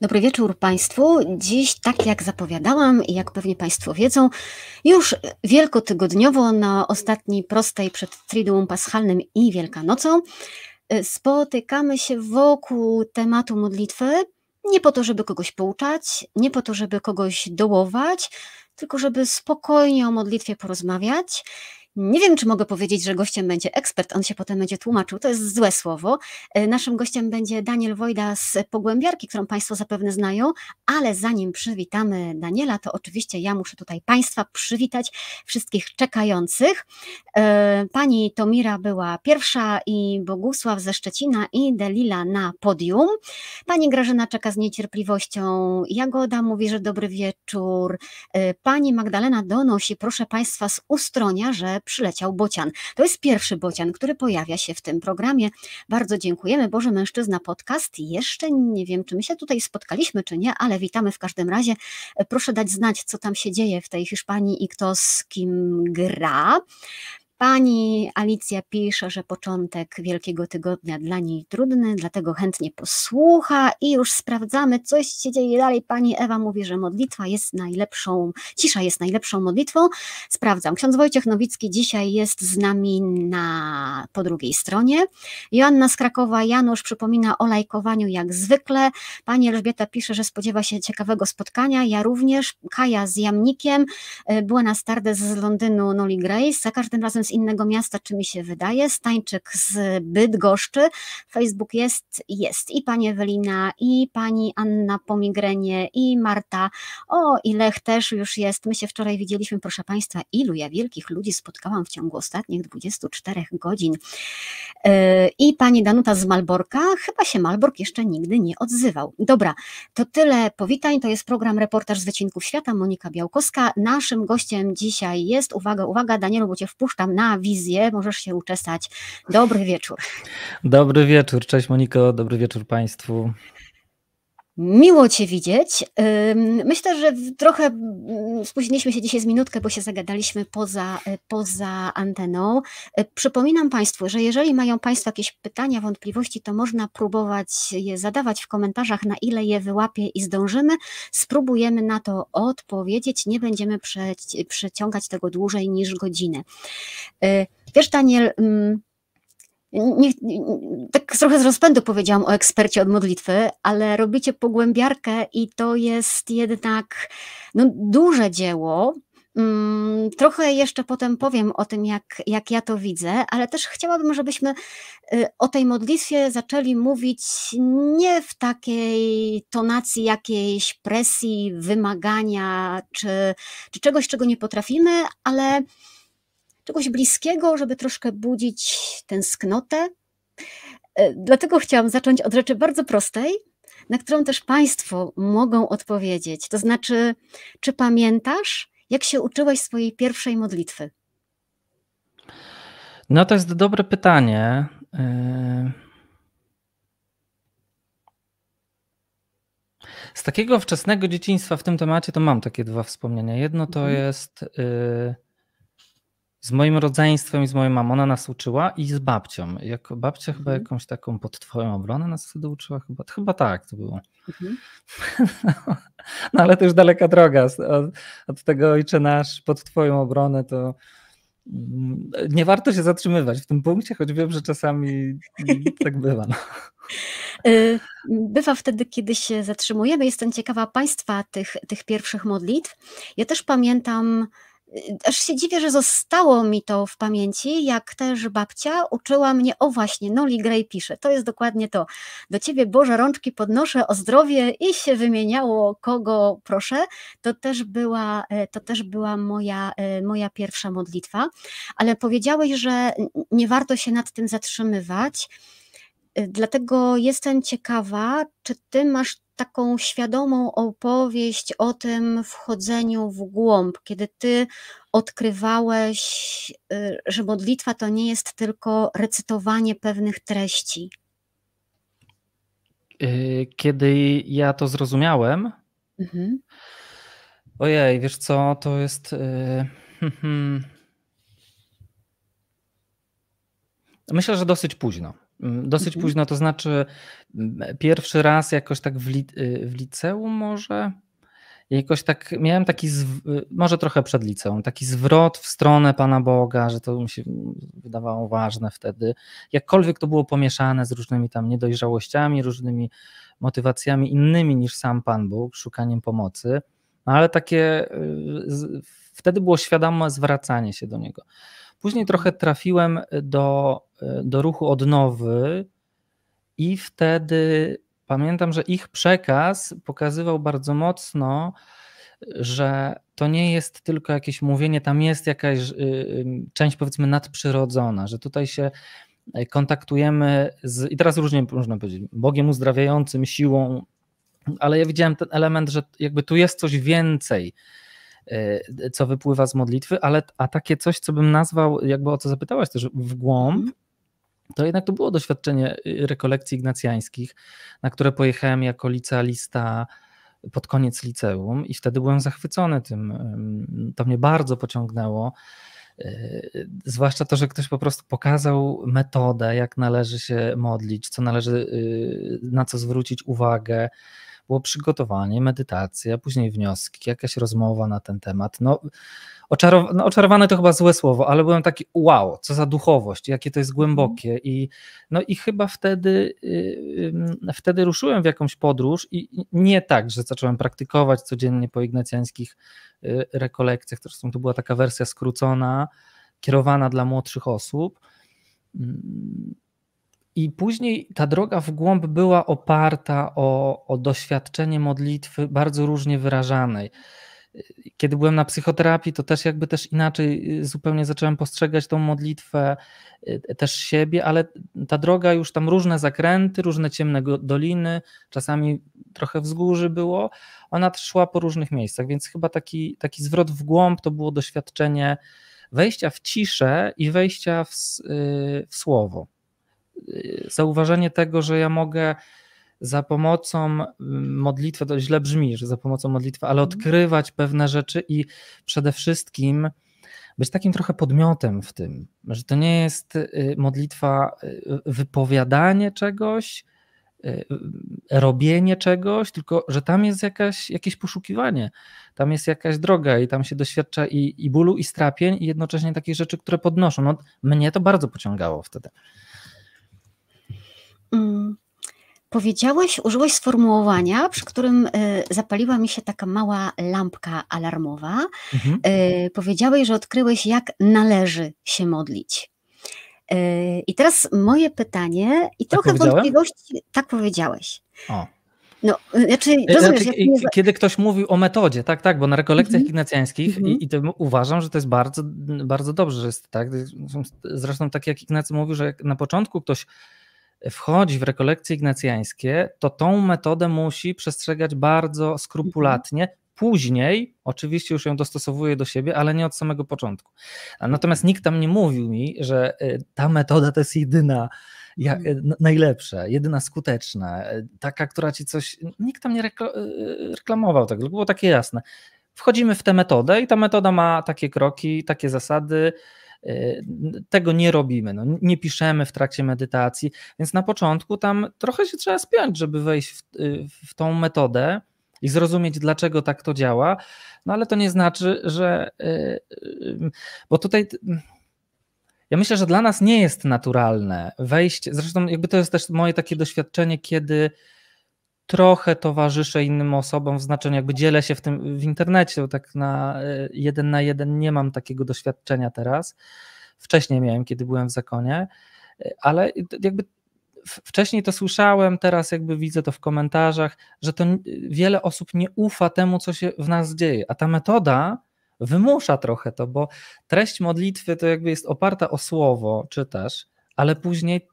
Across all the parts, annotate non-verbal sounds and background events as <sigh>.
Dobry wieczór Państwu. Dziś, tak jak zapowiadałam i jak pewnie Państwo wiedzą, już wielkotygodniowo na ostatniej prostej przed Triduum Paschalnym i Wielkanocą y, spotykamy się wokół tematu modlitwy. Nie po to, żeby kogoś pouczać, nie po to, żeby kogoś dołować, tylko żeby spokojnie o modlitwie porozmawiać. Nie wiem, czy mogę powiedzieć, że gościem będzie ekspert, on się potem będzie tłumaczył, to jest złe słowo. E, naszym gościem będzie Daniel Wojda z Pogłębiarki, którą Państwo zapewne znają, ale zanim przywitamy Daniela, to oczywiście ja muszę tutaj Państwa przywitać, wszystkich czekających. E, pani Tomira była pierwsza i Bogusław ze Szczecina i Delila na podium. Pani Grażyna czeka z niecierpliwością, Jagoda mówi, że dobry wieczór. E, pani Magdalena donosi, proszę Państwa, z Ustronia, że przyleciał bocian. To jest pierwszy bocian, który pojawia się w tym programie. Bardzo dziękujemy. Boże Mężczyzna Podcast. Jeszcze nie wiem, czy my się tutaj spotkaliśmy, czy nie, ale witamy w każdym razie. E, proszę dać znać, co tam się dzieje w tej Hiszpanii i kto z kim gra. Pani Alicja pisze, że początek Wielkiego Tygodnia dla niej trudny, dlatego chętnie posłucha i już sprawdzamy, coś się dzieje dalej. Pani Ewa mówi, że modlitwa jest najlepszą, cisza jest najlepszą modlitwą. Sprawdzam. Ksiądz Wojciech Nowicki dzisiaj jest z nami na, po drugiej stronie. Joanna z Krakowa, Janusz przypomina o lajkowaniu jak zwykle. Pani Elżbieta pisze, że spodziewa się ciekawego spotkania. Ja również. Kaja z Jamnikiem, y, była na Stardes z Londynu Noli Grace. Za każdym razem z innego miasta, czy mi się wydaje, Stańczyk z Bydgoszczy. Facebook jest, jest i pani Ewelina, i pani Anna Pomigrenie i Marta. O, i Lech też już jest. My się wczoraj widzieliśmy, proszę Państwa, ilu ja wielkich ludzi spotkałam w ciągu ostatnich 24 godzin. E, I pani Danuta z Malborka, chyba się Malbork jeszcze nigdy nie odzywał. Dobra, to tyle powitań. To jest program Reportaż z Wycinków Świata. Monika Białkowska. Naszym gościem dzisiaj jest, uwaga, uwaga, Danielu, bo Cię wpuszczam na wizję, możesz się uczestać. Dobry wieczór. Dobry wieczór, cześć Moniko, dobry wieczór Państwu. Miło Cię widzieć. Myślę, że trochę mm, spóźniliśmy się dzisiaj z minutkę, bo się zagadaliśmy poza, y, poza anteną. Y, przypominam Państwu, że jeżeli mają Państwo jakieś pytania, wątpliwości, to można próbować je zadawać w komentarzach, na ile je wyłapie i zdążymy. Spróbujemy na to odpowiedzieć. Nie będziemy przeciągać tego dłużej niż godzinę. Y, wiesz, Daniel, mm, nie, tak trochę z rozpędu powiedziałam o ekspercie od modlitwy, ale robicie pogłębiarkę i to jest jednak no, duże dzieło. Mm, trochę jeszcze potem powiem o tym, jak, jak ja to widzę, ale też chciałabym, żebyśmy y, o tej modlitwie zaczęli mówić nie w takiej tonacji jakiejś presji, wymagania czy, czy czegoś, czego nie potrafimy, ale czegoś bliskiego, żeby troszkę budzić tęsknotę. E, dlatego chciałam zacząć od rzeczy bardzo prostej, na którą też Państwo mogą odpowiedzieć. To znaczy, czy pamiętasz, jak się uczyłeś swojej pierwszej modlitwy? No to jest dobre pytanie. E, z takiego wczesnego dzieciństwa w tym temacie to mam takie dwa wspomnienia. Jedno to mhm. jest. Y, z moim rodzeństwem i z moją mamą. Ona nas uczyła i z babcią. Jako babcia mhm. chyba jakąś taką pod twoją obronę nas wtedy uczyła. Chyba, chyba tak to było. Mhm. <laughs> no ale to już daleka droga. Od, od tego ojcze nasz pod twoją obronę to mm, nie warto się zatrzymywać w tym punkcie, choć wiem, że czasami <laughs> tak bywa. No. Y, bywa wtedy, kiedy się zatrzymujemy. Jestem ciekawa Państwa tych, tych pierwszych modlitw. Ja też pamiętam Y, aż się dziwię, że zostało mi to w pamięci, jak też babcia uczyła mnie, o właśnie, Noli Gray pisze, to jest dokładnie to. Do ciebie, Boże, rączki podnoszę o zdrowie i się wymieniało, kogo proszę. To też była, e, to też była moja, e, moja pierwsza modlitwa. Ale powiedziałeś, że nie warto się nad tym zatrzymywać. Dlatego jestem ciekawa, czy ty masz taką świadomą opowieść o tym wchodzeniu w głąb, kiedy ty odkrywałeś, y, że modlitwa to nie jest tylko recytowanie pewnych treści. Y, kiedy ja to zrozumiałem, mhm. ojej, wiesz co, to jest. Y, hmm, hmm. Myślę, że dosyć późno. Mm, dosyć mhm. późno, to znaczy mm, pierwszy raz jakoś tak w, li, y, w liceum może? Jakoś tak miałem taki, y, może trochę przed liceum, taki zwrot w stronę Pana Boga, że to mi się mm, wydawało ważne wtedy. Jakkolwiek to było pomieszane z różnymi tam niedojrzałościami, różnymi motywacjami innymi niż sam Pan Bóg, szukaniem pomocy, no ale takie y, wtedy było świadome zwracanie się do Niego. Później trochę trafiłem do, do ruchu odnowy i wtedy pamiętam, że ich przekaz pokazywał bardzo mocno, że to nie jest tylko jakieś mówienie, tam jest jakaś y, y, część powiedzmy nadprzyrodzona, że tutaj się e, kontaktujemy z, i teraz różnie można powiedzieć, Bogiem uzdrawiającym, siłą, ale ja widziałem ten element, że jakby tu jest coś więcej, Y, co wypływa z modlitwy, ale a takie coś, co bym nazwał, jakby o co zapytałaś też, w głąb, mhm. to jednak to było doświadczenie y, rekolekcji ignacjańskich, na które pojechałem jako licealista pod koniec liceum i wtedy byłem zachwycony tym. To mnie bardzo pociągnęło. Y, zwłaszcza to, że ktoś po prostu pokazał metodę, jak należy się modlić, co należy, na co zwrócić uwagę, było przygotowanie, medytacja, później wnioski, jakaś rozmowa na ten temat. No, oczarow no, oczarowane to chyba złe słowo, ale byłem taki wow, co za duchowość, jakie to jest mhm. głębokie i, no i chyba wtedy, yy, wtedy ruszyłem w jakąś podróż i nie tak, że zacząłem praktykować codziennie po ignacjańskich yy, rekolekcjach, zresztą to była taka wersja skrócona, kierowana dla młodszych osób, mm, i później ta droga w głąb była oparta o, o doświadczenie modlitwy bardzo różnie wyrażanej. Kiedy byłem na psychoterapii, to też jakby też inaczej y, zupełnie zacząłem postrzegać tą modlitwę, y, też siebie, ale ta droga już tam różne zakręty, różne ciemne doliny, czasami trochę wzgórzy było, ona szła po różnych miejscach, więc chyba taki, taki zwrot w głąb to było doświadczenie wejścia w ciszę i wejścia w, y, w słowo zauważenie tego, że ja mogę za pomocą modlitwy, to źle brzmi, że za pomocą modlitwy, ale mhm. odkrywać pewne rzeczy i przede wszystkim być takim trochę podmiotem w tym, że to nie jest y, modlitwa, y, wypowiadanie czegoś, y, robienie czegoś, tylko że tam jest jakaś, jakieś poszukiwanie, tam jest jakaś droga i tam się doświadcza i, i bólu, i strapień, i jednocześnie takich rzeczy, które podnoszą. No, mnie to bardzo pociągało wtedy. Mm, powiedziałeś, użyłeś sformułowania, przy którym y, zapaliła mi się taka mała lampka alarmowa. Mhm. Y, powiedziałeś, że odkryłeś, jak należy się modlić. Y, I teraz moje pytanie, i tak trochę wątpliwości, tak powiedziałeś. O. No, y, znaczy, e, znaczy, rozumiesz, znaczy, nie... Kiedy ktoś mówił o metodzie, tak, tak, bo na rekolekcjach mm ignacjańskich i, mhm. uważam, że to jest bardzo, bardzo dobrze, że jest tak. Zresztą tak jak Ignacy mówił, że na początku ktoś wchodzi w rekolekcje ignacjańskie, to tą metodę musi przestrzegać bardzo mhm. skrupulatnie. Później, oczywiście, już ją dostosowuje do siebie, ale nie od samego początku. Natomiast nikt tam nie mówił mi, że y, ta metoda to jest jedyna, mhm. y, najlepsza, jedyna skuteczna, y, taka, która ci coś. Nikt tam nie reklamował, tego, było takie jasne. Wchodzimy w tę metodę i ta metoda ma takie kroki, takie zasady Y, tego nie robimy, no, nie piszemy w trakcie medytacji, więc na początku tam trochę się trzeba spiąć, żeby wejść w, y, w tą metodę i zrozumieć, dlaczego tak to działa, no ale to nie znaczy, że. Y, bo tutaj. Ja myślę, że dla nas nie jest naturalne wejść. Zresztą, jakby to jest też moje takie doświadczenie, kiedy trochę towarzyszę innym osobom, w znaczeniu jakby dzielę się w tym w internecie, bo tak na e, jeden na jeden nie mam takiego doświadczenia teraz. Wcześniej miałem, kiedy byłem w zakonie, e, ale jakby wcześniej to słyszałem, teraz jakby widzę to w komentarzach, że to wiele osób nie ufa temu, co się w nas dzieje, a ta metoda wymusza trochę to, bo treść modlitwy to jakby jest oparta o słowo, czy też, ale później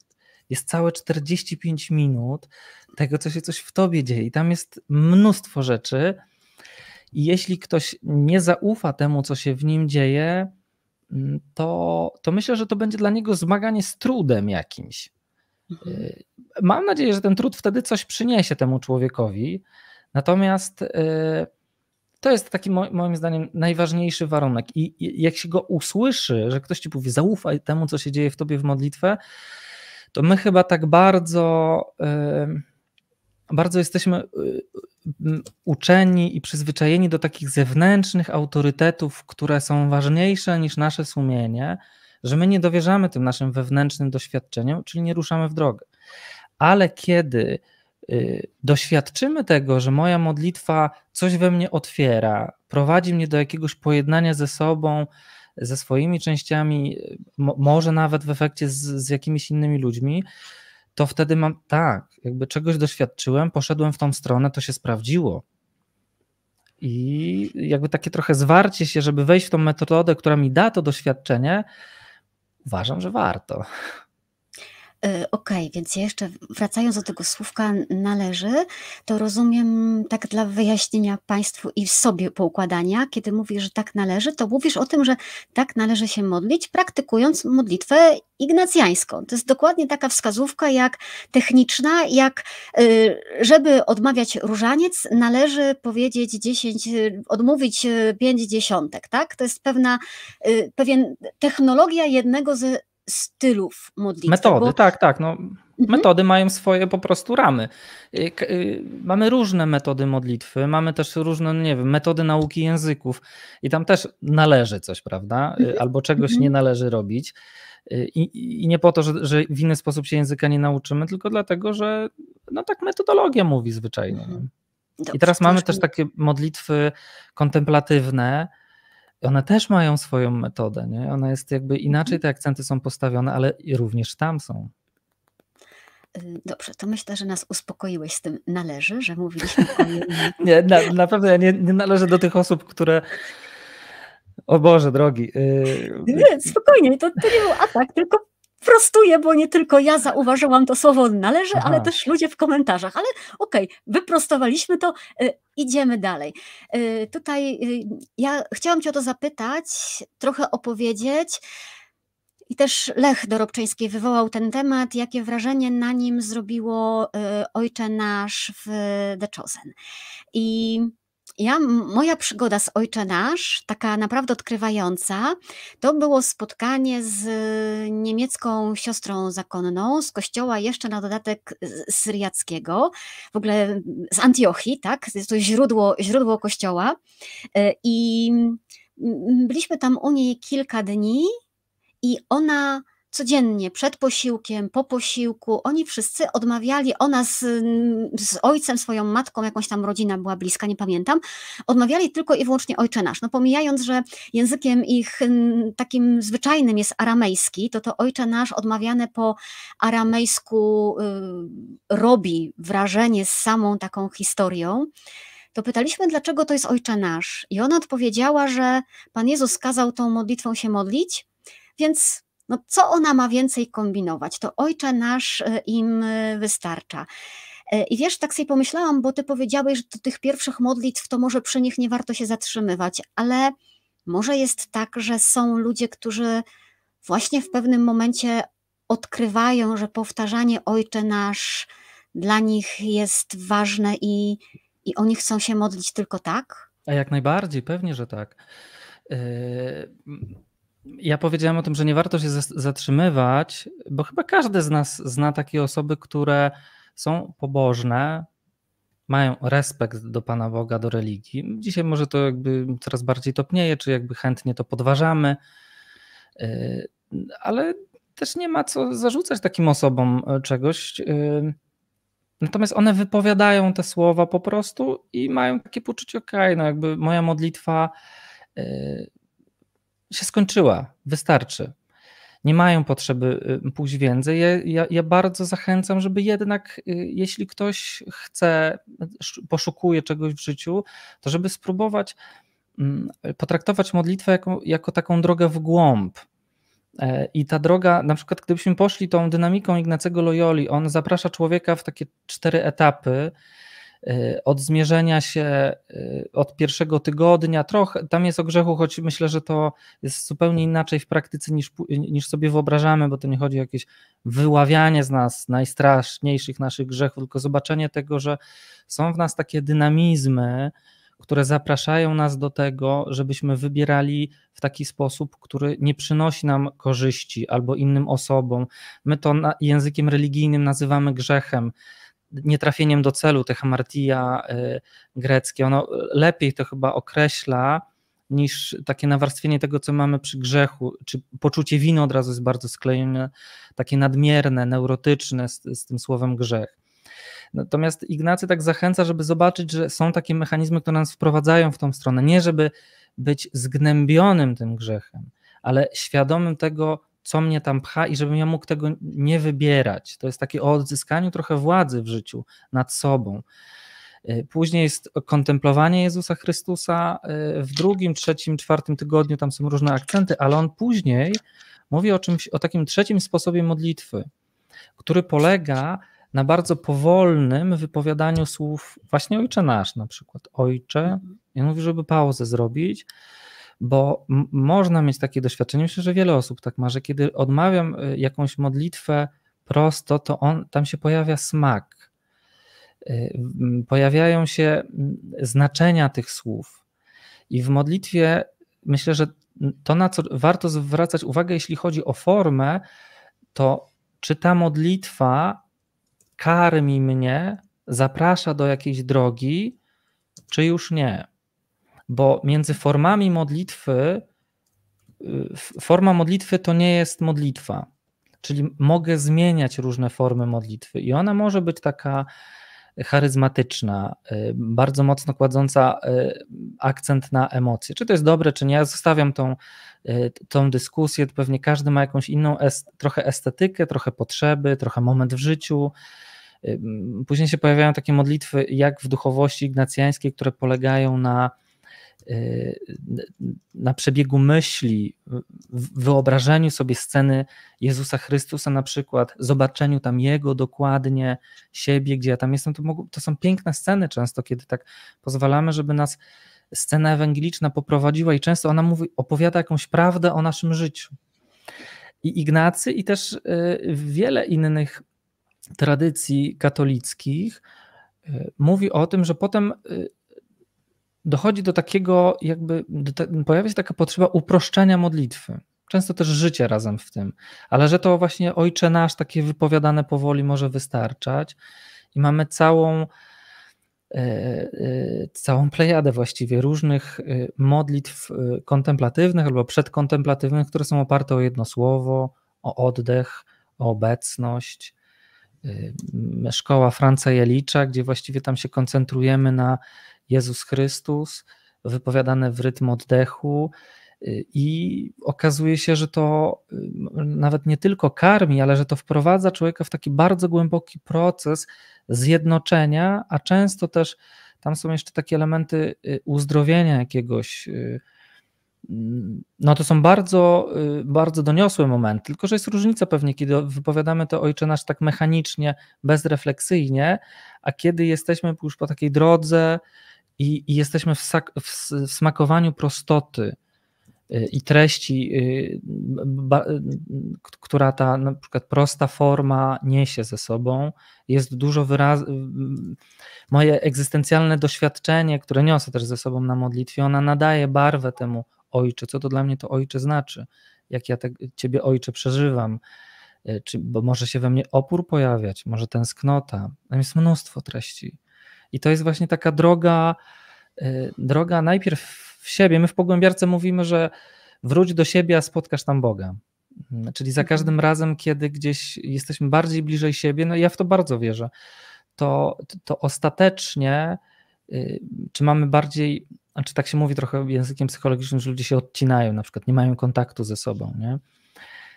jest całe 45 minut tego, co się coś w tobie dzieje. I tam jest mnóstwo rzeczy. I jeśli ktoś nie zaufa temu, co się w nim dzieje, mm, to, to myślę, że to będzie dla niego zmaganie z trudem jakimś. Mhm. Y, mam nadzieję, że ten trud wtedy coś przyniesie temu człowiekowi. Natomiast y, to jest taki moim zdaniem najważniejszy warunek. I jak się go usłyszy, że ktoś ci powie, zaufaj temu, co się dzieje w tobie w modlitwę, to my chyba tak bardzo, bardzo jesteśmy y, y, uczeni i przyzwyczajeni do takich zewnętrznych autorytetów, które są ważniejsze niż nasze sumienie, że my nie dowierzamy tym naszym wewnętrznym doświadczeniom, czyli nie ruszamy w drogę. Ale kiedy y, doświadczymy tego, że moja modlitwa coś we mnie otwiera, prowadzi mnie do jakiegoś pojednania ze sobą, ze swoimi częściami, może nawet w efekcie z, z jakimiś innymi ludźmi, to wtedy mam tak, jakby czegoś doświadczyłem, poszedłem w tą stronę, to się sprawdziło. I jakby takie trochę zwarcie się, żeby wejść w tą metodę, która mi da to doświadczenie, uważam, że warto. E, okej, okay, więc jeszcze wracając do tego słówka należy, to rozumiem tak dla wyjaśnienia Państwu i sobie poukładania, kiedy mówisz, że tak należy, to mówisz o tym, że tak należy się modlić, praktykując modlitwę ignacjańską. To jest dokładnie taka wskazówka jak techniczna, jak y, żeby odmawiać różaniec, należy powiedzieć 10, y, odmówić 5 y, dziesiątek, tak? To jest pewna, pewien technologia jednego z stylów modlitwy. Metody, bo... tak, tak. No, mhm. Metody mają swoje po prostu ramy. Y, y, mamy różne metody modlitwy, mamy też różne, no nie wiem, metody nauki języków i tam też należy coś, prawda? Y, mhm. Albo czegoś mhm. nie należy robić. I, I, nie po to, że, że, w inny sposób się języka nie nauczymy, tylko dlatego, że no tak metodologia mówi zwyczajnie. No. Mhm. Dobrze, I teraz mamy też takie modlitwy kontemplatywne, one też mają swoją metodę, nie? Ona jest jakby inaczej, mhm. te akcenty są postawione, ale również tam są. Y, dobrze, to myślę, że nas uspokoiłeś z tym należy, że mówiliśmy o <laughs> Nie, na, na pewno ja nie, nie należę do tych osób, które o Boże drogi. Yy... Nie, spokojnie, to, to, nie był atak, tylko prostuję, bo nie tylko ja zauważyłam to słowo należy, Aha. ale też ludzie w komentarzach. Ale okej, okay, wyprostowaliśmy to, y, idziemy dalej. Y, tutaj y, ja chciałam Cię o to zapytać, trochę opowiedzieć. I też Lech Dorobczyński wywołał ten temat, jakie wrażenie na nim zrobiło y, Ojcze Nasz w The Chosen? I ja, moja przygoda z Ojcze Nasz, taka naprawdę odkrywająca, to było spotkanie z y, niemiecką siostrą zakonną z kościoła jeszcze na dodatek syriackiego, w ogóle z Antiochii, tak? Jest to źródło, źródło kościoła. Y, I mm, byliśmy tam u niej kilka dni i ona codziennie, przed posiłkiem, po posiłku, oni wszyscy odmawiali, ona z, z ojcem, swoją matką, jakąś tam rodzina była bliska, nie pamiętam, odmawiali tylko i wyłącznie Ojcze Nasz. No pomijając, że językiem ich takim zwyczajnym jest aramejski, to to Ojcze Nasz odmawiane po aramejsku y, robi wrażenie z samą taką historią to pytaliśmy, dlaczego to jest Ojcze Nasz. I ona odpowiedziała, że Pan Jezus kazał tą modlitwą się modlić, więc no co ona ma więcej kombinować? To ojcze nasz e, im e, wystarcza. E, I wiesz, tak sobie pomyślałam, bo ty powiedziałeś, że do tych pierwszych modlitw to może przy nich nie warto się zatrzymywać, ale może jest tak, że są ludzie, którzy właśnie w pewnym momencie odkrywają, że powtarzanie Ojcze Nasz dla nich jest ważne i, i oni chcą się modlić tylko tak? A jak najbardziej, pewnie, że tak. Yy ja powiedziałem o tym, że nie warto się zatrzymywać, bo chyba każdy z nas zna takie osoby, które są pobożne, mają respekt do Pana Boga, do religii. Dzisiaj może to jakby coraz bardziej topnieje, czy jakby chętnie to podważamy, yy, ale też nie ma co zarzucać takim osobom e, czegoś. Yy. Natomiast one wypowiadają te słowa po prostu i mają takie poczucie, okej, okay, no jakby moja modlitwa yy, się skończyła, wystarczy. Nie mają potrzeby y, pójść więcej. Ja, ja, ja bardzo zachęcam, żeby jednak, y, jeśli ktoś chce, poszukuje czegoś w życiu, to żeby spróbować mm, potraktować modlitwę jako, jako taką drogę w głąb, e, i ta droga, na przykład, gdybyśmy poszli tą dynamiką Ignacego Loyoli, on zaprasza człowieka w takie cztery etapy, Y, od zmierzenia się, y, od pierwszego tygodnia, trochę, tam jest o grzechu, choć myślę, że to jest zupełnie inaczej w praktyce niż, niż sobie wyobrażamy, bo to nie chodzi o jakieś wyławianie z nas najstraszniejszych naszych grzechów, tylko zobaczenie tego, że są w nas takie dynamizmy, które zapraszają nas do tego, żebyśmy wybierali w taki sposób, który nie przynosi nam korzyści albo innym osobom. My to językiem religijnym nazywamy grzechem nietrafieniem do celu, te hamartia y, greckie, ono lepiej to chyba określa niż takie nawarstwienie tego, co mamy przy grzechu, czy poczucie winy od razu jest bardzo sklejone, takie nadmierne, neurotyczne z, z tym słowem grzech. Natomiast Ignacy tak zachęca, żeby zobaczyć, że są takie mechanizmy, które nas wprowadzają w tą stronę. Nie żeby być zgnębionym tym grzechem, ale świadomym tego, co mnie tam pcha i żebym ja mógł tego nie wybierać. To jest takie o odzyskaniu trochę władzy w życiu nad sobą. Y, później jest kontemplowanie Jezusa Chrystusa y, w drugim, trzecim, czwartym tygodniu, tam są różne akcenty, ale on później mówi o czymś, o takim trzecim sposobie modlitwy, który polega na bardzo powolnym wypowiadaniu słów, właśnie Ojcze Nasz na przykład, Ojcze, ja mówię, żeby pauzę zrobić, bo można mieć takie doświadczenie, myślę, że wiele osób tak ma, że kiedy odmawiam y, jakąś modlitwę prosto, to on, tam się pojawia smak, y, pojawiają się znaczenia tych słów. I w modlitwie myślę, że to, na co warto zwracać uwagę, jeśli chodzi o formę, to czy ta modlitwa karmi mnie, zaprasza do jakiejś drogi, czy już nie bo między formami modlitwy, y, forma modlitwy to nie jest modlitwa. Czyli mogę zmieniać różne formy modlitwy i ona może być taka charyzmatyczna, y, bardzo mocno kładąca y, akcent na emocje. Czy to jest dobre, czy nie? Ja zostawiam tą, tą dyskusję. Pewnie każdy ma jakąś inną trochę estetykę, trochę potrzeby, trochę moment w życiu. Później się pojawiają takie modlitwy, jak w duchowości ignacjańskiej, które polegają na Y, na przebiegu myśli, w wyobrażeniu sobie sceny Jezusa Chrystusa, na przykład, zobaczeniu tam Jego dokładnie, siebie, gdzie ja tam jestem, to, to są piękne sceny często, kiedy tak pozwalamy, żeby nas scena ewangeliczna poprowadziła i często ona mówi, opowiada jakąś prawdę o naszym życiu. I Ignacy, i też y, wiele innych tradycji katolickich y, mówi o tym, że potem dochodzi do takiego, jakby do, pojawia się taka potrzeba uproszczenia modlitwy. Często też życie razem w tym, ale że to właśnie Ojcze Nasz, takie wypowiadane powoli, może wystarczać. I mamy całą, yy, yy, całą plejadę właściwie różnych e, modlitw kontemplatywnych albo przedkontemplatywnych, które są oparte o jedno słowo, o oddech, o obecność szkoła Franca Jelicza, gdzie właściwie tam się koncentrujemy na Jezus Chrystus, wypowiadane w rytm oddechu. Y, I okazuje się, że to y, nawet nie tylko karmi, ale że to wprowadza człowieka w taki bardzo głęboki proces zjednoczenia, a często też tam są jeszcze takie elementy y, uzdrowienia jakiegoś. No to są bardzo, bardzo doniosłe momenty, tylko że jest różnica pewnie, kiedy wypowiadamy to Ojcze Nasz tak mechanicznie, bezrefleksyjnie, a kiedy jesteśmy już po takiej drodze, i, i jesteśmy w, sak, w, w, smakowaniu prostoty y, i treści, y, y, która ta na przykład prosta forma niesie ze sobą, jest dużo wyraz. Moje egzystencjalne doświadczenie, które niosę też ze sobą na modlitwie, ona nadaje barwę temu ojcze. Co to dla mnie to ojcze znaczy? Jak ja te, ciebie ojcze przeżywam? Czy, bo może się we mnie opór pojawiać, może tęsknota. Tam jest mnóstwo treści. I to jest właśnie taka droga, e, droga najpierw w siebie. My w pogłębiarce mówimy, że wróć do siebie, a spotkasz tam Boga. Mm, czyli za mhm. każdym razem, kiedy gdzieś jesteśmy bardziej bliżej siebie, no ja w to bardzo wierzę, to, to ostatecznie, y, czy mamy bardziej, znaczy tak się mówi trochę językiem psychologicznym, że ludzie się odcinają, na przykład nie mają kontaktu ze sobą, nie?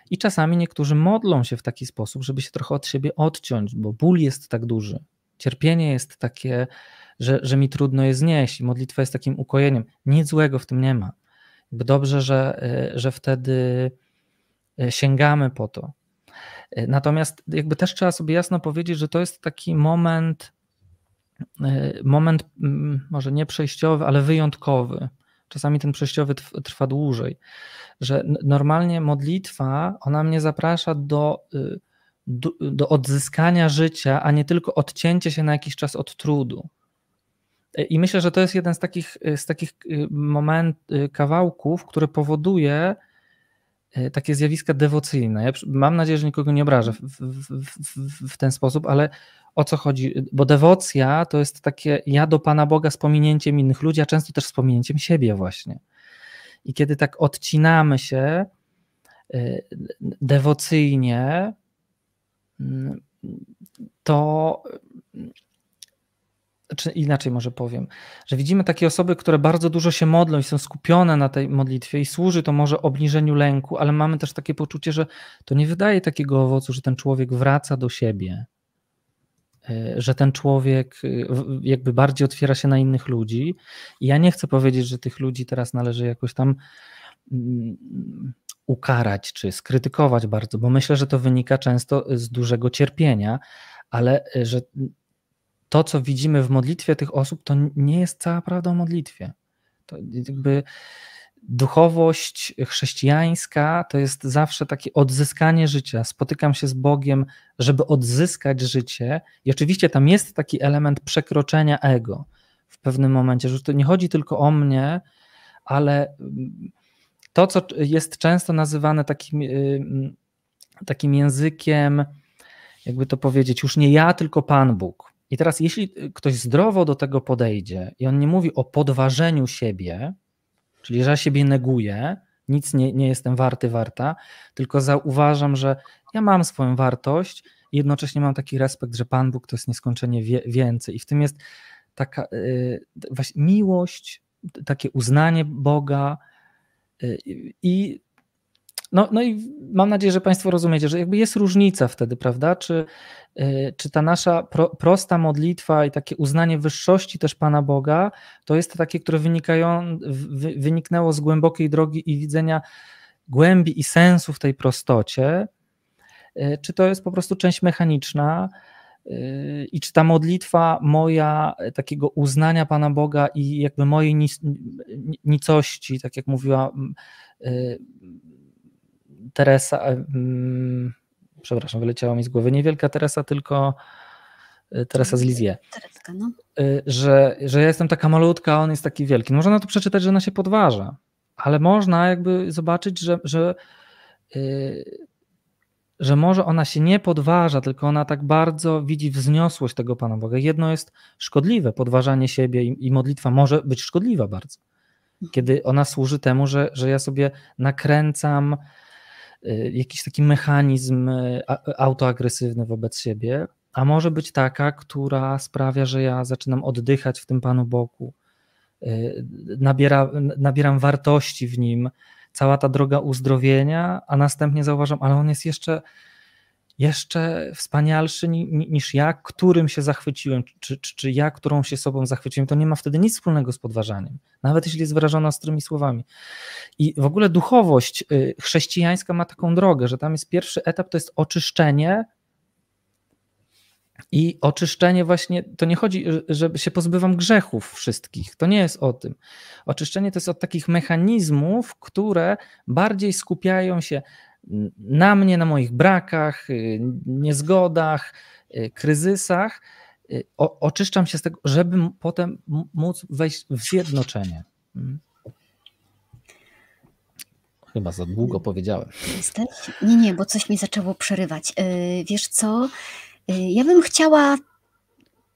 I czasami niektórzy modlą się w taki sposób, żeby się trochę od siebie odciąć, bo ból jest tak duży, Cierpienie jest takie, że, że mi trudno je znieść. Modlitwa jest takim ukojeniem. Nic złego w tym nie ma. Dobrze, że, e, że wtedy e, sięgamy po to. E, natomiast jakby też trzeba sobie jasno powiedzieć, że to jest taki moment, moment mm, może nie przejściowy, ale wyjątkowy. Czasami ten przejściowy trwa dłużej, że normalnie modlitwa, ona mnie zaprasza do y, do, do odzyskania życia, a nie tylko odcięcie się na jakiś czas od trudu. E, I myślę, że to jest jeden z takich, e, z takich e, moment, kawałków, które powoduje takie zjawiska dewocyjne. Ja mam nadzieję, że nikogo nie obrażę w, w, w, w, ten sposób, ale o co chodzi? Bo dewocja to jest takie ja do Pana Boga z pominięciem innych ludzi, a często też z pominięciem siebie właśnie. I kiedy tak odcinamy się dewocyjnie, to czy znaczy inaczej może powiem, że widzimy takie osoby, które bardzo dużo się modlą i są skupione na tej modlitwie i służy to może obniżeniu lęku, ale mamy też takie poczucie, że to nie wydaje takiego owocu, że ten człowiek wraca do siebie, e, że ten człowiek e, jakby bardziej otwiera się na innych ludzi. I ja nie chcę powiedzieć, że tych ludzi teraz należy jakoś tam mm, ukarać czy skrytykować bardzo, bo myślę, że to wynika często y, z dużego cierpienia, ale y, że to, co widzimy w modlitwie tych osób, to nie jest cała prawda o modlitwie. To jakby duchowość chrześcijańska to jest zawsze takie odzyskanie życia. Spotykam się z Bogiem, żeby odzyskać życie. I oczywiście tam jest taki element przekroczenia ego w pewnym momencie, że to nie chodzi tylko o mnie, ale mm, to, co jest często nazywane takim, y, mm, takim językiem, jakby to powiedzieć, już nie ja, tylko Pan Bóg. I teraz, jeśli y, ktoś zdrowo do tego podejdzie i on nie mówi o podważeniu siebie, czyli że ja siebie neguję, nic nie, nie jestem warty, warta, tylko zauważam, że ja mam swoją wartość i jednocześnie mam taki respekt, że Pan Bóg to jest nieskończenie wie, więcej. I w tym jest taka yy, miłość, takie uznanie Boga, Y, I no, no i mam nadzieję, że Państwo rozumiecie, że jakby jest różnica wtedy, prawda? Czy, y, czy ta nasza pro, prosta modlitwa i takie uznanie wyższości też Pana Boga, to jest takie, które wynikają, wyniknęło z głębokiej drogi i widzenia głębi i sensu w tej prostocie, y, czy to jest po prostu część mechaniczna, Y, i czy ta modlitwa moja, e, takiego uznania Pana Boga i jakby mojej nic, nicości, tak jak mówiła y, Teresa, e, mm, przepraszam, wyleciała mi z głowy, niewielka Teresa, tylko e, Teresa z Lizie, Tereska, no. Y, że, że ja jestem taka malutka, a on jest taki wielki. Można to przeczytać, że ona się podważa, ale można jakby zobaczyć, że, że że może ona się nie podważa, tylko ona tak bardzo widzi wzniosłość tego Pana Boga. Jedno jest szkodliwe, podważanie siebie i, i modlitwa może być szkodliwa bardzo, kiedy ona służy temu, że, że ja sobie nakręcam y, jakiś taki mechanizm y, autoagresywny wobec siebie, a może być taka, która sprawia, że ja zaczynam oddychać w tym Panu Bogu, y, nabiera, nabieram wartości w nim, cała ta droga uzdrowienia, a następnie zauważam, ale on jest jeszcze jeszcze wspanialszy niż ja, którym się zachwyciłem, czy, czy, czy, ja, którą się sobą zachwyciłem, to nie ma wtedy nic wspólnego z podważaniem, nawet jeśli jest wyrażona ostrymi słowami. I w ogóle duchowość y, chrześcijańska ma taką drogę, że tam jest pierwszy etap, to jest oczyszczenie i oczyszczenie właśnie, to nie chodzi, żeby się pozbywam grzechów wszystkich, to nie jest o tym. Oczyszczenie to jest od takich mechanizmów, które bardziej skupiają się na mnie, na moich brakach, y, niezgodach, y, kryzysach. Y, o, oczyszczam się z tego, żeby potem móc wejść w zjednoczenie. Mm. Chyba za długo powiedziałem. Nie, nie, bo coś mi zaczęło przerywać. Wiesz co? Y, ja bym chciała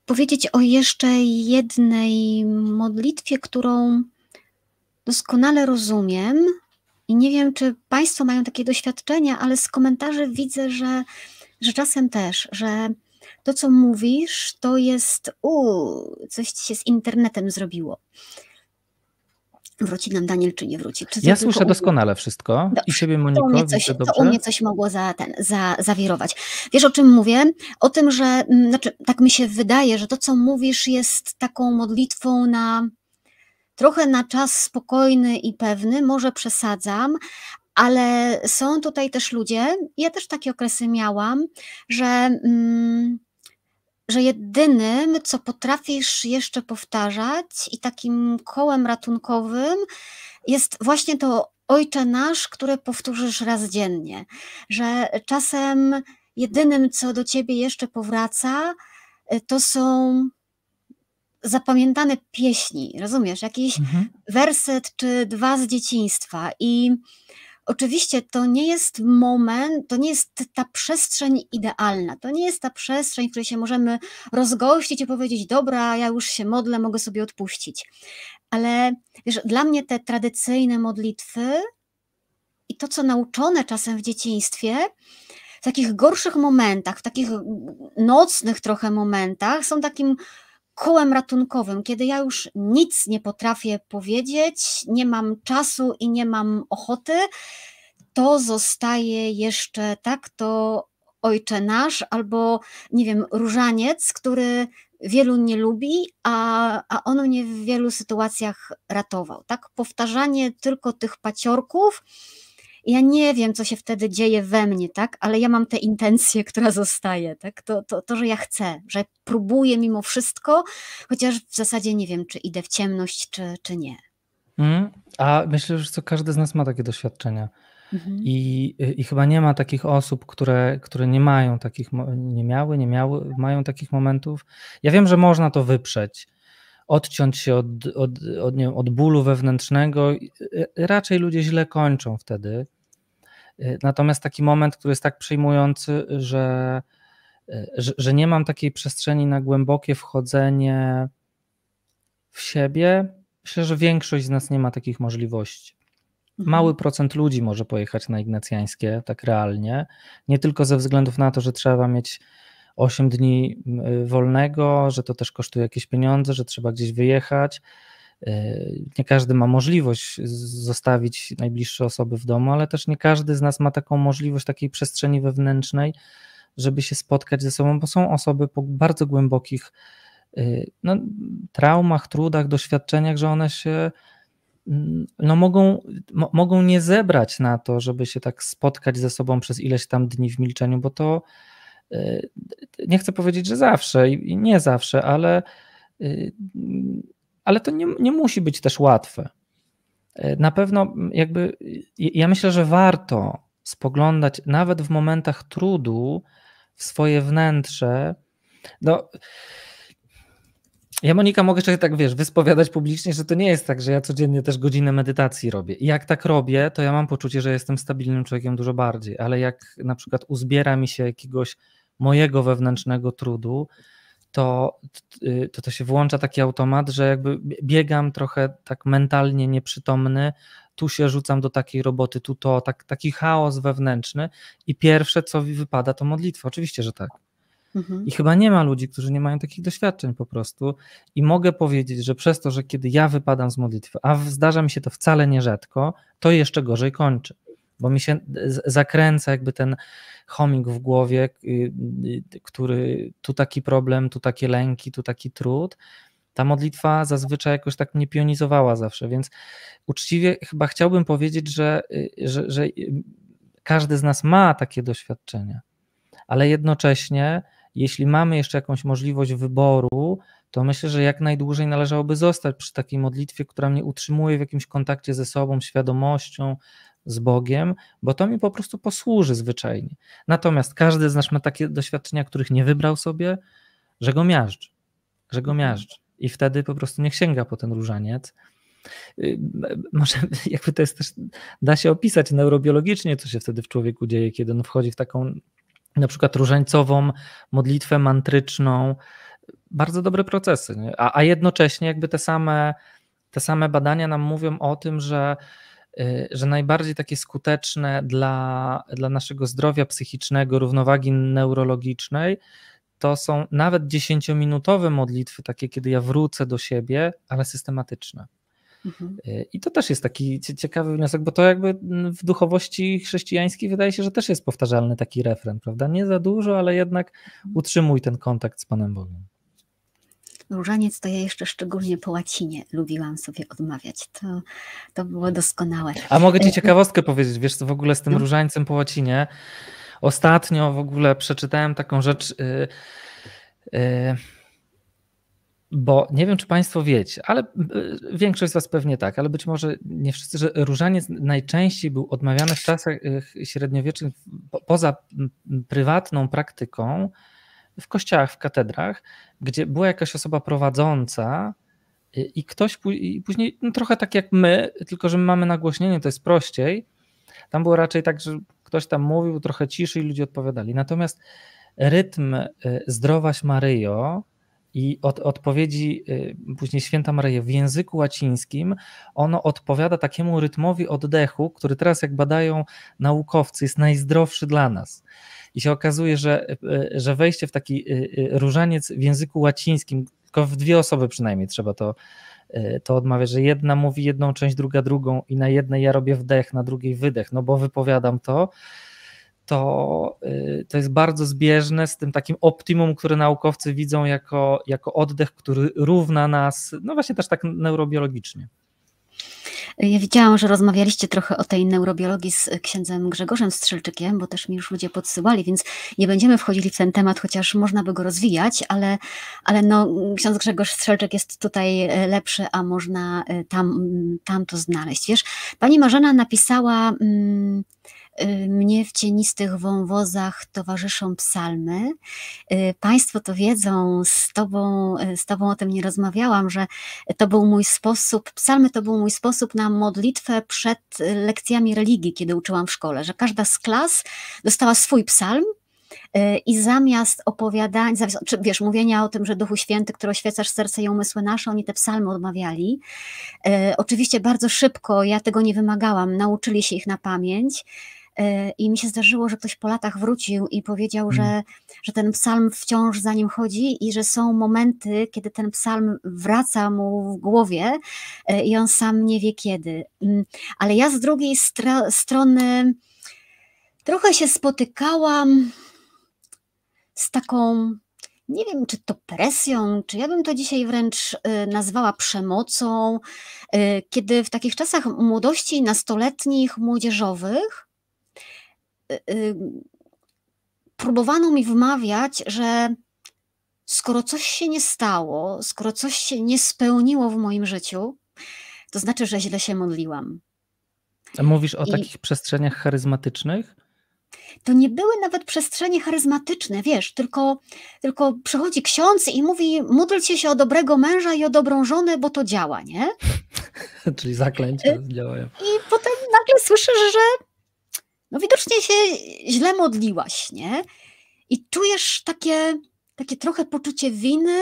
powiedzieć o jeszcze jednej modlitwie, którą doskonale rozumiem. I nie wiem, czy Państwo mają takie doświadczenia, ale z komentarzy widzę, że, że czasem też, że to, co mówisz, to jest u, coś ci się z internetem zrobiło wróci nam Daniel, czy nie wróci. Czy ja słyszę doskonale wszystko i siebie, Moniko, to u nie coś, To u mnie coś mogło za, ten, za, zawirować. Wiesz, o czym mówię? O tym, że, mm, znaczy, tak mi się wydaje, że to, co mówisz, jest taką modlitwą na trochę na czas spokojny i pewny, może przesadzam, ale są tutaj też ludzie, ja też takie okresy miałam, że... Mm, że jedynym, co potrafisz jeszcze powtarzać i takim kołem ratunkowym jest właśnie to Ojcze Nasz, które powtórzysz raz dziennie, że czasem jedynym, co do ciebie jeszcze powraca, y, to są zapamiętane pieśni, rozumiesz, jakiś mhm. werset czy dwa z dzieciństwa i Oczywiście to nie jest moment, to nie jest ta przestrzeń idealna, to nie jest ta przestrzeń, w której się możemy rozgościć i powiedzieć: Dobra, ja już się modlę, mogę sobie odpuścić. Ale wiesz, dla mnie te tradycyjne modlitwy i to, co nauczone czasem w dzieciństwie, w takich gorszych momentach, w takich nocnych trochę momentach, są takim kołem ratunkowym, kiedy ja już nic nie potrafię powiedzieć, nie mam czasu i nie mam ochoty, to zostaje jeszcze tak to Ojcze Nasz albo, nie wiem, Różaniec, który wielu nie lubi, a, a on mnie w wielu sytuacjach ratował. Tak, powtarzanie tylko tych paciorków, ja nie wiem, co się wtedy dzieje we mnie, tak? Ale ja mam tę intencję, <laughs> która zostaje, tak? To, to, to, że ja chcę, że próbuję mimo wszystko, chociaż w zasadzie nie wiem, czy idę w ciemność, czy, czy nie. Mm, a myślę, że co każdy z nas ma takie doświadczenia. Mhm. I, I chyba nie ma takich osób, które, które nie mają takich, nie miały, nie miały, mają takich momentów. Ja wiem, że można to wyprzeć, odciąć się od, od, od, wiem, od bólu wewnętrznego. Y, raczej ludzie źle kończą wtedy. Y, natomiast taki moment, który jest tak przejmujący, że, y, że, że nie mam takiej przestrzeni na głębokie wchodzenie w siebie, myślę, że większość z nas nie ma takich możliwości. Mhm. Mały procent ludzi może pojechać na ignacjańskie, tak realnie. Nie tylko ze względów na to, że trzeba mieć 8 dni y, wolnego, że to też kosztuje jakieś pieniądze, że trzeba gdzieś wyjechać. Y, nie każdy ma możliwość zostawić najbliższe osoby w domu, ale też nie każdy z nas ma taką możliwość takiej przestrzeni wewnętrznej, żeby się spotkać ze sobą, bo są osoby po bardzo głębokich y, no, traumach, trudach, doświadczeniach, że one się mm, no, mogą, mo, mogą nie zebrać na to, żeby się tak spotkać ze sobą przez ileś tam dni w milczeniu, bo to Y, nie chcę powiedzieć, że zawsze i nie zawsze, ale, y, ale to nie, nie musi być też łatwe. Y, na pewno, mm, jakby, ja myślę, że warto spoglądać nawet w momentach trudu w swoje wnętrze. No, ja, Monika, mogę się tak, wiesz, wyspowiadać publicznie, że to nie jest tak, że ja codziennie też godzinę medytacji robię. I jak tak robię, to ja mam poczucie, że jestem stabilnym człowiekiem dużo bardziej, ale jak na przykład uzbiera mi się jakiegoś mojego wewnętrznego trudu, to, to to się włącza taki automat, że jakby biegam trochę tak mentalnie nieprzytomny, tu się rzucam do takiej roboty, tu to, tak, taki chaos wewnętrzny i pierwsze, co wypada, to modlitwa. Oczywiście, że tak. Mhm. I chyba nie ma ludzi, którzy nie mają takich doświadczeń po prostu. I mogę powiedzieć, że przez to, że kiedy ja wypadam z modlitwy, a zdarza mi się to wcale nierzadko, to jeszcze gorzej kończy bo mi się zakręca jakby ten chomik w głowie, y, y, który tu taki problem, tu takie lęki, tu taki trud. Ta modlitwa zazwyczaj jakoś tak mnie pionizowała zawsze, więc uczciwie chyba chciałbym powiedzieć, że, y, że, że każdy z nas ma takie doświadczenia, ale jednocześnie, jeśli mamy jeszcze jakąś możliwość wyboru, to myślę, że jak najdłużej należałoby zostać przy takiej modlitwie, która mnie utrzymuje w jakimś kontakcie ze sobą, świadomością, z Bogiem, bo to mi po prostu posłuży zwyczajnie. Natomiast każdy z nas ma takie doświadczenia, których nie wybrał sobie, że go miażdż, że go mhm. miażdży. I wtedy po prostu nie sięga po ten różaniec. Y, może <laughs> jakby to jest też, da się opisać neurobiologicznie, co się wtedy w człowieku dzieje, kiedy on wchodzi w taką na przykład różańcową modlitwę mantryczną. Bardzo dobre procesy, nie? A, a jednocześnie jakby te same, te same badania nam mówią o tym, że Y, że najbardziej takie skuteczne dla, dla naszego zdrowia psychicznego, równowagi neurologicznej, to są nawet dziesięciominutowe modlitwy, takie kiedy ja wrócę do siebie, ale systematyczne. Mhm. Y, I to też jest taki ciekawy wniosek, bo to jakby mm, w duchowości chrześcijańskiej wydaje się, że też jest powtarzalny taki refren, prawda? Nie za dużo, ale jednak mhm. utrzymuj ten kontakt z Panem Bogiem różaniec to ja jeszcze szczególnie po łacinie lubiłam sobie odmawiać. To, to było doskonałe. A mogę ci e, ciekawostkę powiedzieć, wiesz, co w ogóle z tym no. różańcem po łacinie. Ostatnio w ogóle przeczytałem taką rzecz. Yy, yy, bo nie wiem, czy Państwo wiecie, ale y, większość z Was pewnie tak, ale być może nie wszyscy, że różaniec najczęściej był odmawiany w czasach y, średniowiecznych poza prywatną praktyką w kościołach, w katedrach, gdzie była jakaś osoba prowadząca i ktoś i później, no trochę tak jak my, tylko że my mamy nagłośnienie, to jest prościej. Tam było raczej tak, że ktoś tam mówił trochę ciszy i ludzie odpowiadali. Natomiast rytm y, Zdrowaś Maryjo i od, odpowiedzi y, później Święta Maryjo w języku łacińskim, ono odpowiada takiemu rytmowi oddechu, który teraz jak badają naukowcy jest najzdrowszy dla nas i się okazuje, że, e, że wejście w taki e, e, różaniec w języku łacińskim, tylko w dwie osoby przynajmniej trzeba to, to odmawiać, że jedna mówi jedną część, druga drugą i na jednej ja robię wdech, na drugiej wydech, no bo wypowiadam to, to, to jest bardzo zbieżne z tym takim optimum, które naukowcy widzą jako, jako oddech, który równa nas, no właśnie też tak neurobiologicznie. Ja widziałam, że rozmawialiście trochę o tej neurobiologii z księdzem Grzegorzem Strzelczykiem, bo też mi już ludzie podsyłali, więc nie będziemy wchodzili w ten temat, chociaż można by go rozwijać, ale, ale no, ksiądz Grzegorz Strzelczyk jest tutaj e, lepszy, a można e, tam, mm, tam to znaleźć. Wiesz, pani Marzena napisała. Mm, Y, mnie w cienistych wąwozach towarzyszą psalmy. Y, państwo to wiedzą, z tobą, y, z tobą o tym nie rozmawiałam, że to był mój sposób, psalmy to był mój sposób na modlitwę przed lekcjami religii, kiedy uczyłam w szkole, że każda z klas dostała swój psalm, i zamiast opowiadań, czy wiesz, mówienia o tym, że Duchu Święty, który oświecasz serce i umysły nasze, oni te psalmy odmawiali. E, oczywiście bardzo szybko, ja tego nie wymagałam, nauczyli się ich na pamięć. E, I mi się zdarzyło, że ktoś po latach wrócił i powiedział, że, mm. że ten psalm wciąż za nim chodzi i że są momenty, kiedy ten psalm wraca mu w głowie e, i on sam nie wie kiedy. Mm, ale ja z drugiej strony trochę się spotykałam z taką nie wiem, czy to presją, czy ja bym to dzisiaj wręcz e, nazwała przemocą, kiedy w takich czasach młodości, nastoletnich, młodzieżowych, Y, y, próbowano mi wmawiać, że skoro coś się nie stało, skoro coś się nie spełniło w moim życiu, to znaczy, że źle się modliłam. A mówisz o I takich przestrzeniach charyzmatycznych? To nie były nawet przestrzenie charyzmatyczne, wiesz, tylko, tylko przychodzi ksiądz i mówi: módlcie się o dobrego męża i o dobrą żonę, bo to działa, nie? <laughs> Czyli zaklęcia y, działają. I potem nagle słyszysz, że no widocznie się źle modliłaś, nie? I czujesz takie, takie trochę poczucie winy,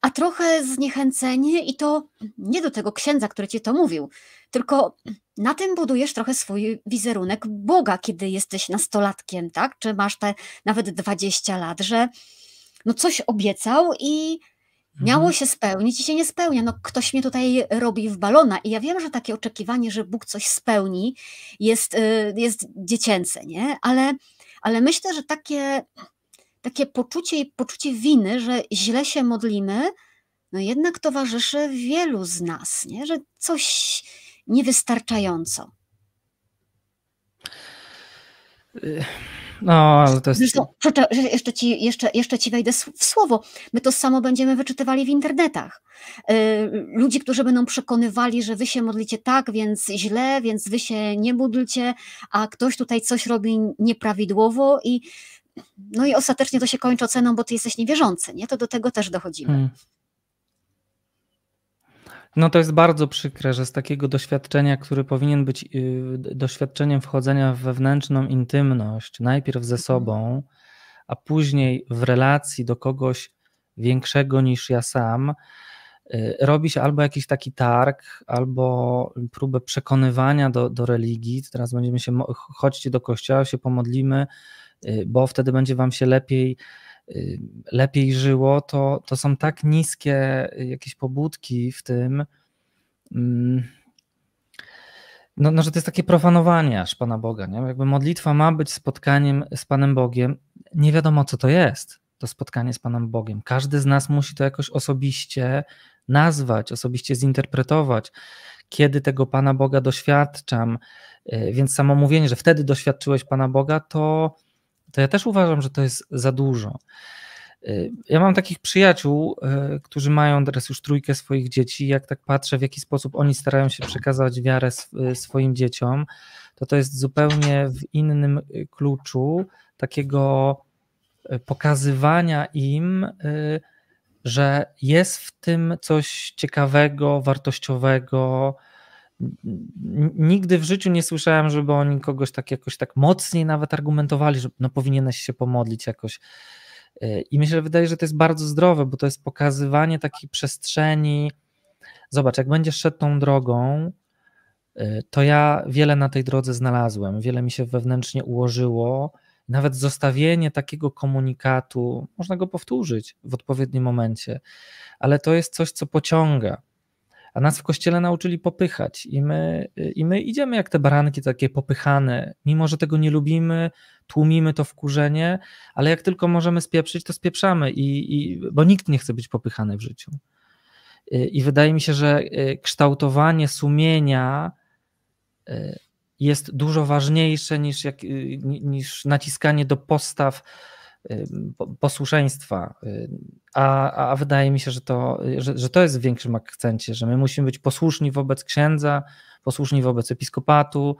a trochę zniechęcenie, i to nie do tego księdza, który ci to mówił, tylko na tym budujesz trochę swój wizerunek Boga, kiedy jesteś nastolatkiem, tak? Czy masz te nawet 20 lat, że no coś obiecał i Miało mhm. się spełnić i się nie spełnia. No, ktoś mnie tutaj robi w balona i ja wiem, że takie oczekiwanie, że Bóg coś spełni jest, y, jest dziecięce, nie? Ale, ale myślę, że takie, takie poczucie i poczucie winy, że źle się modlimy, no jednak towarzyszy wielu z nas, nie? Że coś niewystarczająco. Y, no, ale to jest... Zresztą, jeszcze, ci, jeszcze, jeszcze ci wejdę w słowo. My to samo będziemy wyczytywali w internetach. Y, ludzi, którzy będą przekonywali, że wy się modlicie tak, więc źle, więc wy się nie módlcie, a ktoś tutaj coś robi nieprawidłowo i no i ostatecznie to się kończy oceną, bo ty jesteś niewierzący, nie? To do tego też dochodzimy. Hmm. No to jest bardzo przykre, że z takiego doświadczenia, który powinien być y, doświadczeniem wchodzenia w wewnętrzną intymność, najpierw ze mhm. sobą, a później w relacji do kogoś większego niż ja sam, y, robi się albo jakiś taki targ, albo próbę przekonywania do, do religii. Teraz będziemy się, chodźcie do kościoła, się pomodlimy, y, bo wtedy będzie wam się lepiej Y, lepiej żyło, to, to są tak niskie jakieś pobudki w tym. Mm, no, no, że to jest takie profanowanie aż Pana Boga. Nie? Jakby modlitwa ma być spotkaniem z Panem Bogiem. Nie wiadomo, co to jest, to spotkanie z Panem Bogiem. Każdy z nas musi to jakoś osobiście nazwać, osobiście zinterpretować, kiedy tego Pana Boga doświadczam. Y, więc samo mówienie, że wtedy doświadczyłeś Pana Boga, to to ja też uważam, że to jest za dużo. Y, ja mam takich przyjaciół, y, którzy mają teraz już trójkę swoich dzieci. Jak tak patrzę, w jaki sposób oni starają się przekazać wiarę y, swoim dzieciom, to to jest zupełnie w innym kluczu takiego pokazywania im, że jest w tym coś ciekawego, wartościowego, nigdy w życiu nie słyszałem, żeby oni kogoś tak jakoś tak mocniej nawet argumentowali, że no powinieneś się pomodlić jakoś. Y, I myślę, że wydaje, że to jest bardzo zdrowe, bo to jest pokazywanie takiej przestrzeni. Zobacz, jak będziesz szedł tą drogą, y, to ja wiele na tej drodze znalazłem, wiele mi się wewnętrznie ułożyło. Nawet zostawienie takiego komunikatu, można go powtórzyć w odpowiednim momencie, ale to jest coś, co pociąga. A nas w kościele nauczyli popychać i my, i my idziemy jak te baranki takie popychane, mimo że tego nie lubimy, tłumimy to wkurzenie, ale jak tylko możemy spieprzyć, to spieprzamy, i, i, bo nikt nie chce być popychany w życiu. Y, I wydaje mi się, że y, kształtowanie sumienia y, jest dużo ważniejsze niż, jak, niż naciskanie do postaw, posłuszeństwa. A, a wydaje mi się, że to, że, że to jest w większym akcencie, że my musimy być posłuszni wobec księdza, posłuszni wobec episkopatu.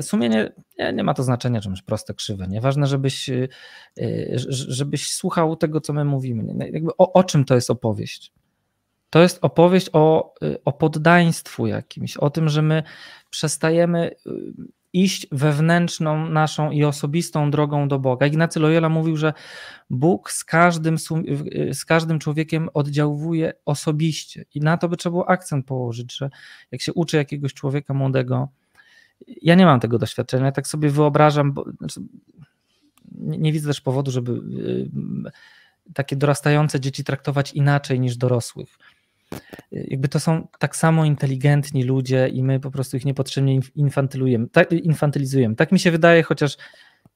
Sumienie nie, nie ma to znaczenia, czy proste, krzywe. Nieważne, żebyś, y, y, żebyś słuchał tego, co my mówimy. Jakby o, o czym to jest opowieść? To jest opowieść o, y, o poddaństwu jakimś, o tym, że my przestajemy iść wewnętrzną naszą i osobistą drogą do Boga. Ignacy Loyola mówił, że Bóg z każdym, z każdym człowiekiem oddziałuje osobiście i na to by trzeba było akcent położyć, że jak się uczy jakiegoś człowieka młodego, ja nie mam tego doświadczenia, tak sobie wyobrażam, bo, znaczy, nie, nie widzę też powodu, żeby y, takie dorastające dzieci traktować inaczej niż dorosłych jakby to są tak samo inteligentni ludzie i my po prostu ich niepotrzebnie infantylujemy, tak, infantylizujemy. Tak mi się wydaje, chociaż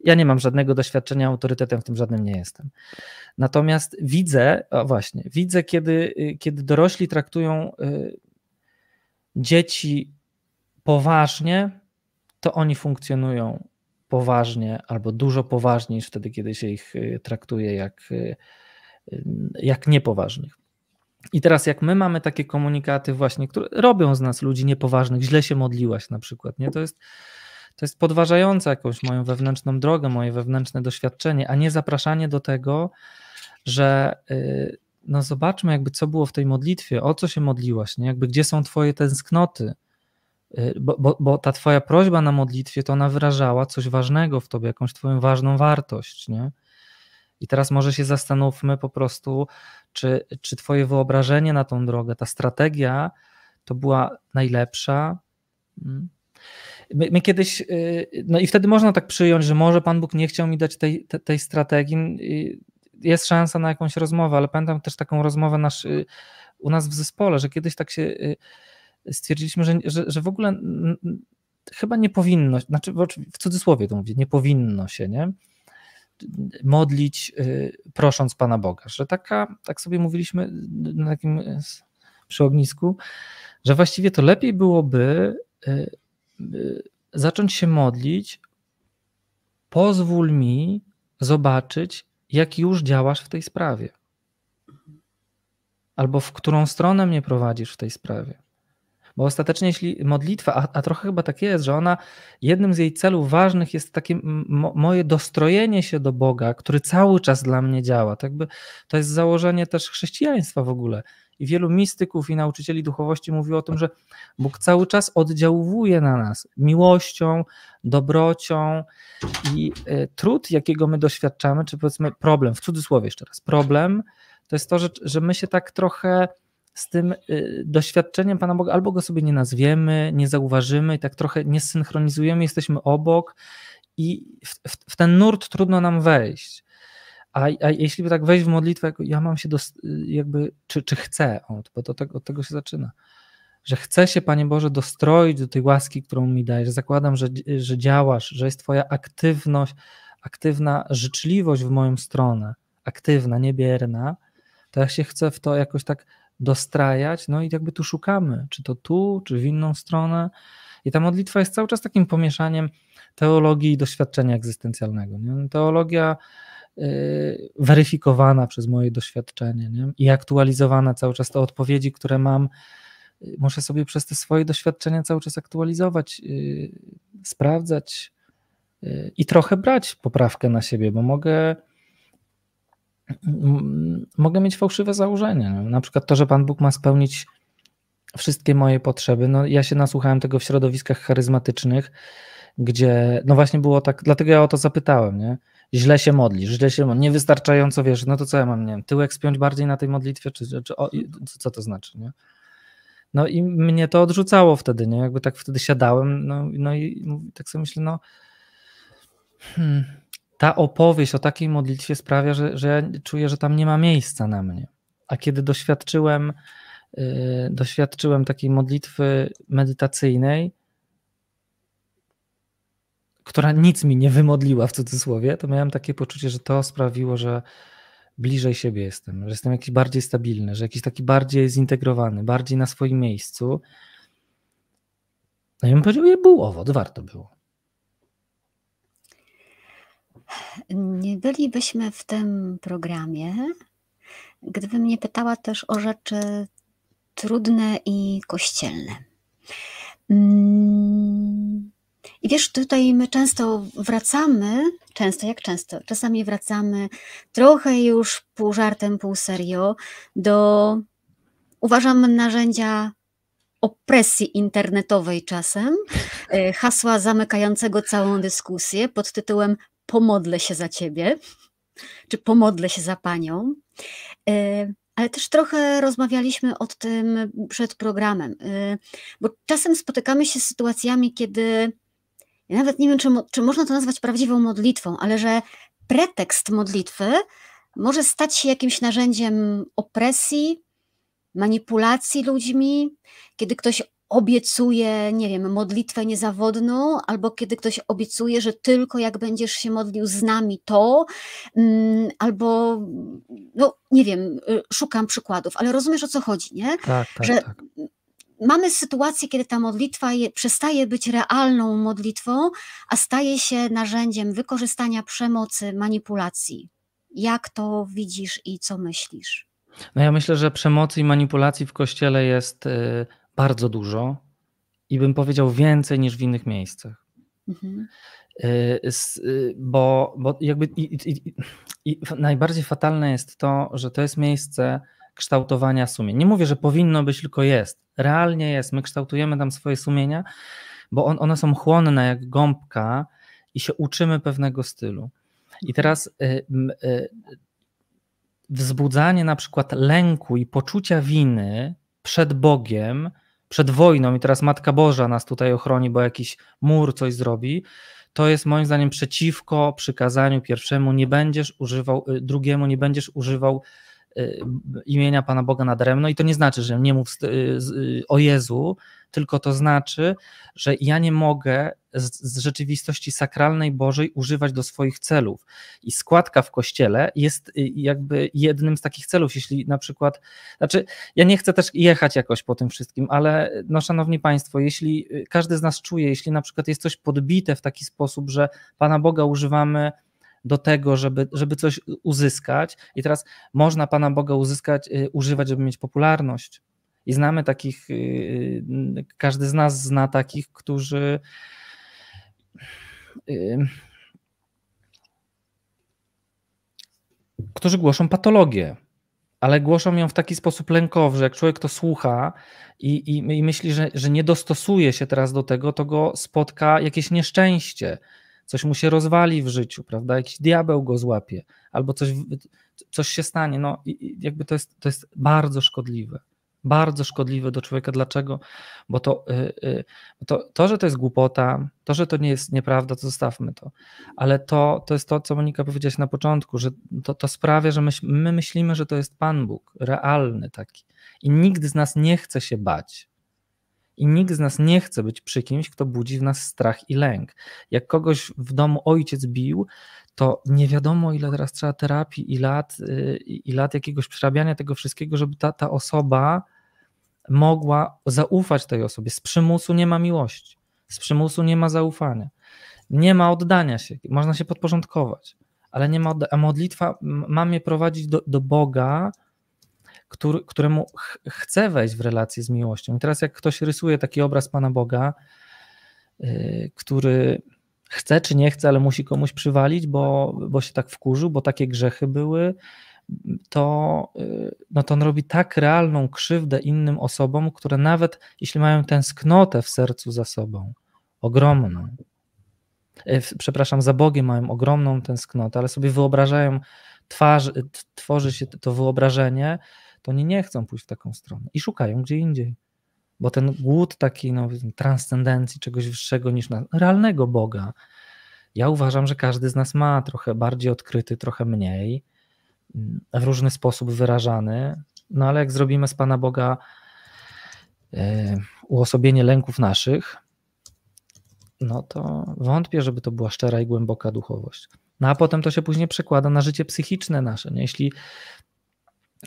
ja nie mam żadnego doświadczenia, autorytetem w tym żadnym nie jestem. Natomiast widzę, właśnie, widzę, kiedy, y, kiedy dorośli traktują y, dzieci poważnie, to oni funkcjonują poważnie albo dużo poważniej niż wtedy, kiedy się ich y, traktuje jak, jak niepoważnych. I teraz jak my mamy takie komunikaty właśnie, które robią z nas ludzi niepoważnych, źle się modliłaś na przykład, nie? To jest, to jest podważające jakąś moją wewnętrzną drogę, moje wewnętrzne doświadczenie, a nie zapraszanie do tego, że y, no zobaczmy jakby co było w tej modlitwie, o co się modliłaś, nie? Jakby gdzie są twoje tęsknoty, y, bo, bo, bo ta twoja prośba na modlitwie, to ona wyrażała coś ważnego w tobie, jakąś twoją ważną wartość, nie? I teraz może się zastanówmy po prostu, czy, czy Twoje wyobrażenie na tą drogę, ta strategia to była najlepsza. Hmm? My, my, kiedyś, y, no i wtedy można tak przyjąć, że może Pan Bóg nie chciał mi dać tej, tej, tej strategii. Y, jest szansa na jakąś rozmowę, ale pamiętam też taką rozmowę nasz, y, u nas w zespole, że kiedyś tak się stwierdziliśmy, że, że, że w ogóle chyba nie powinno, znaczy w cudzysłowie to mówię, nie powinno się, nie? modlić, y, prosząc Pana Boga. Że taka, tak sobie mówiliśmy na takim y, przy ognisku, że właściwie to lepiej byłoby y, zacząć się modlić, pozwól mi zobaczyć, jak już działasz w tej sprawie, albo w którą stronę mnie prowadzisz w tej sprawie. Bo ostatecznie, jeśli modlitwa, a, a trochę chyba tak jest, że ona, jednym z jej celów ważnych jest takie moje dostrojenie się do Boga, który cały czas dla mnie działa. To, jakby, to jest założenie też chrześcijaństwa w ogóle. I wielu mistyków i nauczycieli duchowości mówiło o tym, że Bóg cały czas oddziałuje na nas miłością, dobrocią i y, trud, jakiego my doświadczamy, czy powiedzmy problem, w cudzysłowie jeszcze raz, problem, to jest to, że, że my się tak trochę z tym y, doświadczeniem Pana Boga, albo go sobie nie nazwiemy, nie zauważymy i tak trochę nie synchronizujemy, jesteśmy obok i w, w, w ten nurt trudno nam wejść. A, a jeśli by tak wejść w modlitwę, ja mam się, y, jakby, czy, czy chcę, bo to, tak, od tego się zaczyna, że chcę się, Panie Boże, dostroić do tej łaski, którą mi dajesz. Zakładam, że, że działasz, że jest Twoja aktywność, aktywna życzliwość w moją stronę, aktywna, niebierna, to ja się chcę w to jakoś tak dostrajać, no i jakby tu szukamy, czy to tu, czy w inną stronę. I ta modlitwa jest cały czas takim pomieszaniem teologii i doświadczenia egzystencjalnego. Nie? No, teologia yy, weryfikowana przez moje doświadczenie nie? i aktualizowana cały czas. Te odpowiedzi, które mam, y, muszę sobie przez te swoje doświadczenia cały czas aktualizować, yy, sprawdzać y, i trochę brać poprawkę na siebie, bo mogę mogę mieć fałszywe założenia. No. Na przykład to, że Pan Bóg ma spełnić wszystkie moje potrzeby. No, ja się nasłuchałem tego w środowiskach charyzmatycznych, gdzie, no właśnie było tak, dlatego ja o to zapytałem, nie? Źle się modlisz, źle się modlisz, niewystarczająco wiesz, no to co ja mam, nie wiem, tyłek spiąć bardziej na tej modlitwie, czy, czy o, co to znaczy, nie? No i mnie to odrzucało wtedy, nie? Jakby tak wtedy siadałem, no, no i tak sobie myślę, no... Hmm, ta opowieść o takiej modlitwie sprawia, że, że ja czuję, że tam nie ma miejsca na mnie. A kiedy doświadczyłem, yy, doświadczyłem takiej modlitwy medytacyjnej, która nic mi nie wymodliła w cudzysłowie, to miałem takie poczucie, że to sprawiło, że bliżej siebie jestem, że jestem jakiś bardziej stabilny, że jakiś taki bardziej zintegrowany, bardziej na swoim miejscu. No i bym powiedział, że było, owoc, warto było. Nie bylibyśmy w tym programie, gdybym nie pytała też o rzeczy trudne i kościelne. Mm, I wiesz, tutaj my często wracamy, często, jak często, czasami wracamy trochę już pół żartem, pół serio do, uważam, narzędzia opresji internetowej czasem, e, hasła zamykającego całą dyskusję pod tytułem pomodlę się za ciebie, czy pomodlę się za panią. E, ale też trochę rozmawialiśmy o tym przed programem, e, bo czasem spotykamy się z sytuacjami, kiedy ja nawet nie wiem, czy, czy można to nazwać prawdziwą modlitwą, ale że pretekst modlitwy może stać się jakimś narzędziem opresji, manipulacji ludźmi, kiedy ktoś obiecuje, nie wiem, modlitwę niezawodną, albo kiedy ktoś obiecuje, że tylko jak będziesz się modlił z nami, to, mm, albo, no nie wiem, y, szukam przykładów, ale rozumiesz o co chodzi, nie? Tak, tak, że tak. Mamy sytuację, kiedy ta modlitwa je, przestaje być realną modlitwą, a staje się narzędziem wykorzystania przemocy, manipulacji. Jak to widzisz i co myślisz? No ja myślę, że przemocy i manipulacji w kościele jest y, bardzo dużo i bym powiedział więcej niż w innych miejscach. Mhm. Y, y, bo, bo jakby i, i, i najbardziej fatalne jest to, że to jest miejsce kształtowania sumień. Nie mówię, że powinno być, tylko jest. Realnie jest. My kształtujemy tam swoje sumienia, bo on, one są chłonne jak gąbka i się uczymy pewnego stylu. I mhm. teraz y, y, wzbudzanie na przykład lęku i poczucia winy przed Bogiem przed wojną i teraz Matka Boża nas tutaj ochroni, bo jakiś mur coś zrobi, to jest moim zdaniem przeciwko przykazaniu pierwszemu, nie będziesz używał, y, drugiemu nie będziesz używał Y, imienia Pana Boga nadaremno i to nie znaczy, że nie mów y, y, o Jezu, tylko to znaczy, że ja nie mogę z, z rzeczywistości sakralnej Bożej używać do swoich celów. I składka w kościele jest jakby jednym z takich celów, jeśli na przykład, znaczy ja nie chcę też jechać jakoś po tym wszystkim, ale no szanowni państwo, jeśli każdy z nas czuje, jeśli na przykład jest coś podbite w taki sposób, że Pana Boga używamy do tego, żeby, żeby coś uzyskać. I teraz można Pana Boga uzyskać, y, używać, żeby mieć popularność. I znamy takich, y, y, każdy z nas zna takich, którzy. Którzy głoszą patologię, ale głoszą ją w taki sposób lękowy, że jak człowiek to słucha i, i, i myśli, że, że nie dostosuje się teraz do tego, to go spotka jakieś nieszczęście coś mu się rozwali w życiu, prawda? Jakiś diabeł go złapie, albo coś, coś się stanie. No, jakby to jest, to jest bardzo szkodliwe. Bardzo szkodliwe do człowieka. Dlaczego? Bo to, y, y, to, to, że to jest głupota, to, że to nie jest nieprawda, to zostawmy to. Ale to, to jest to, co Monika powiedziałaś na początku, że to, to sprawia, że my, my myślimy, że to jest Pan Bóg, realny taki. I nikt z nas nie chce się bać i nikt z nas nie chce być przy kimś, kto budzi w nas strach i lęk. Jak kogoś w domu ojciec bił, to nie wiadomo, ile teraz trzeba terapii i lat, y, i lat jakiegoś przerabiania tego wszystkiego, żeby ta, ta osoba mogła zaufać tej osobie. Z przymusu nie ma miłości, z przymusu nie ma zaufania, nie ma oddania się, można się podporządkować, ale nie ma A modlitwa ma mnie prowadzić do, do Boga, który, któremu ch chce wejść w relację z miłością. I teraz, jak ktoś rysuje taki obraz Pana Boga, yy, który chce czy nie chce, ale musi komuś przywalić, bo, bo się tak wkurzył, bo takie grzechy były, to, y, no to on robi tak realną krzywdę innym osobom, które nawet jeśli mają tęsknotę w sercu za sobą, ogromną, y, przepraszam, za Bogiem mają ogromną tęsknotę, ale sobie wyobrażają, twarz, tworzy się to wyobrażenie, to oni nie chcą pójść w taką stronę i szukają gdzie indziej. Bo ten głód takiej no, transcendencji, czegoś wyższego niż na, realnego Boga, ja uważam, że każdy z nas ma trochę bardziej odkryty, trochę mniej, mm, w różny sposób wyrażany. No ale jak zrobimy z Pana Boga yy, uosobienie lęków naszych, no to wątpię, żeby to była szczera i głęboka duchowość. No a potem to się później przekłada na życie psychiczne nasze. Nie? Jeśli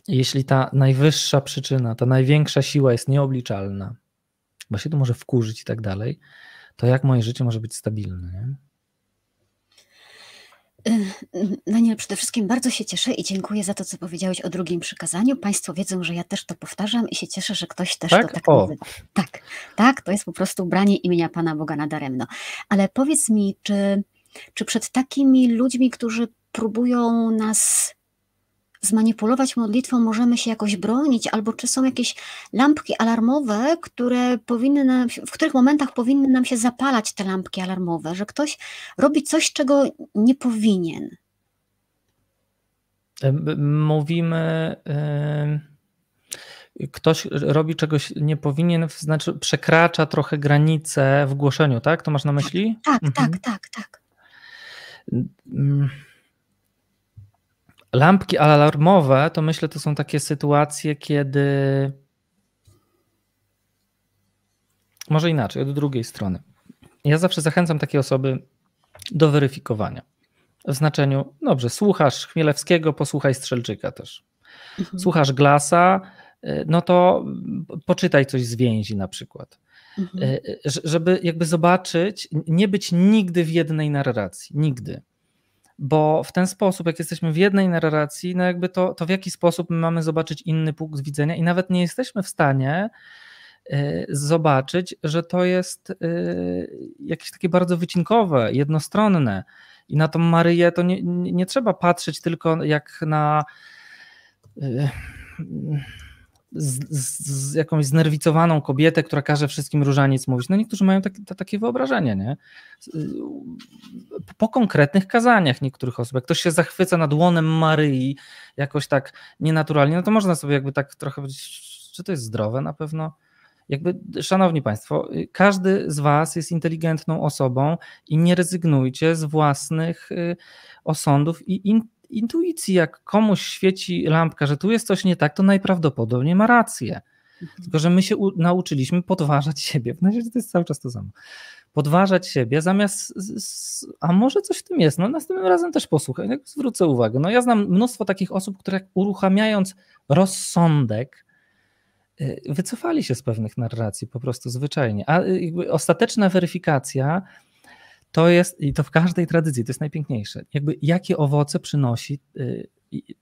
jeśli ta najwyższa przyczyna, ta największa siła jest nieobliczalna, bo się to może wkurzyć i tak dalej, to jak moje życie może być stabilne? Nie? Daniel, no przede wszystkim bardzo się cieszę i dziękuję za to, co powiedziałeś o drugim przykazaniu. Państwo wiedzą, że ja też to powtarzam i się cieszę, że ktoś też tak? to tak nazywa. Tak, tak, tak, to jest po prostu branie imienia Pana Boga na daremno. Ale powiedz mi, czy, czy przed takimi ludźmi, którzy próbują nas zmanipulować modlitwą, możemy się jakoś bronić, albo czy są jakieś lampki alarmowe, które powinny nam, w których momentach powinny nam się zapalać te lampki alarmowe, że ktoś robi coś, czego nie powinien. Mówimy. ktoś robi czegoś nie powinien, znaczy przekracza trochę granice w głoszeniu, tak? To masz na myśli? Tak, tak mhm. tak, tak, tak. Lampki alarmowe to myślę, to są takie sytuacje, kiedy. Może inaczej, od drugiej strony. Ja zawsze zachęcam takie osoby do weryfikowania. W znaczeniu, dobrze, słuchasz Chmielewskiego, posłuchaj Strzelczyka też. Mhm. Słuchasz Glasa, y, no to poczytaj coś z więzi na przykład. Mhm. Y, y, żeby jakby zobaczyć, nie być nigdy w jednej narracji, nigdy bo w ten sposób, jak jesteśmy w jednej narracji, no jakby to, to w jaki sposób my mamy zobaczyć inny punkt widzenia i nawet nie jesteśmy w stanie y, zobaczyć, że to jest y, jakieś takie bardzo wycinkowe, jednostronne. I na tą Maryję to nie, nie trzeba patrzeć tylko jak na y, z, z, jakąś znerwicowaną kobietę, która każe wszystkim różaniec mówić. No niektórzy mają tak, to, takie wyobrażenie, nie? Y, po konkretnych kazaniach niektórych osób, jak ktoś się zachwyca nad łonem Maryi jakoś tak nienaturalnie, no to można sobie jakby tak trochę powiedzieć, czy to jest zdrowe na pewno? Jakby, szanowni Państwo, każdy z Was jest inteligentną osobą i nie rezygnujcie z własnych y, osądów i intencji intuicji, jak komuś świeci lampka, że tu jest coś nie tak, to najprawdopodobniej ma rację. Mhm. Tylko, że my się nauczyliśmy podważać siebie. <laughs> W razie to jest cały czas to samo. Podważać siebie zamiast, a może coś w tym jest, no następnym razem też posłuchaj, jak no, zwrócę uwagę. No ja znam mnóstwo takich osób, które uruchamiając rozsądek, y, wycofali się z pewnych narracji po prostu zwyczajnie. A y, ostateczna weryfikacja to jest, i to w każdej tradycji, to jest najpiękniejsze, jakby jakie owoce przynosi y,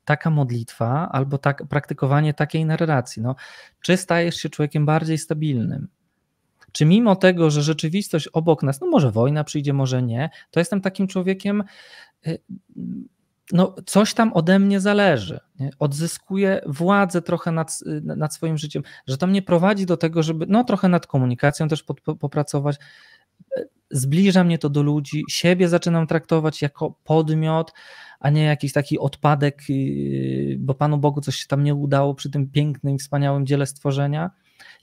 taka modlitwa albo tak, praktykowanie takiej narracji. No, czy stajesz się człowiekiem bardziej stabilnym? Czy mimo tego, że rzeczywistość obok nas, no może wojna przyjdzie, może nie, to jestem takim człowiekiem, y, no coś tam ode mnie zależy. Nie? Odzyskuję władzę trochę nad, y, nad swoim życiem, że to mnie prowadzi do tego, żeby no trochę nad komunikacją też pod, popracować zbliża mnie to do ludzi, siebie zaczynam traktować jako podmiot, a nie jakiś taki odpadek, yy, bo Panu Bogu coś się tam nie udało przy tym pięknym, wspaniałym dziele stworzenia.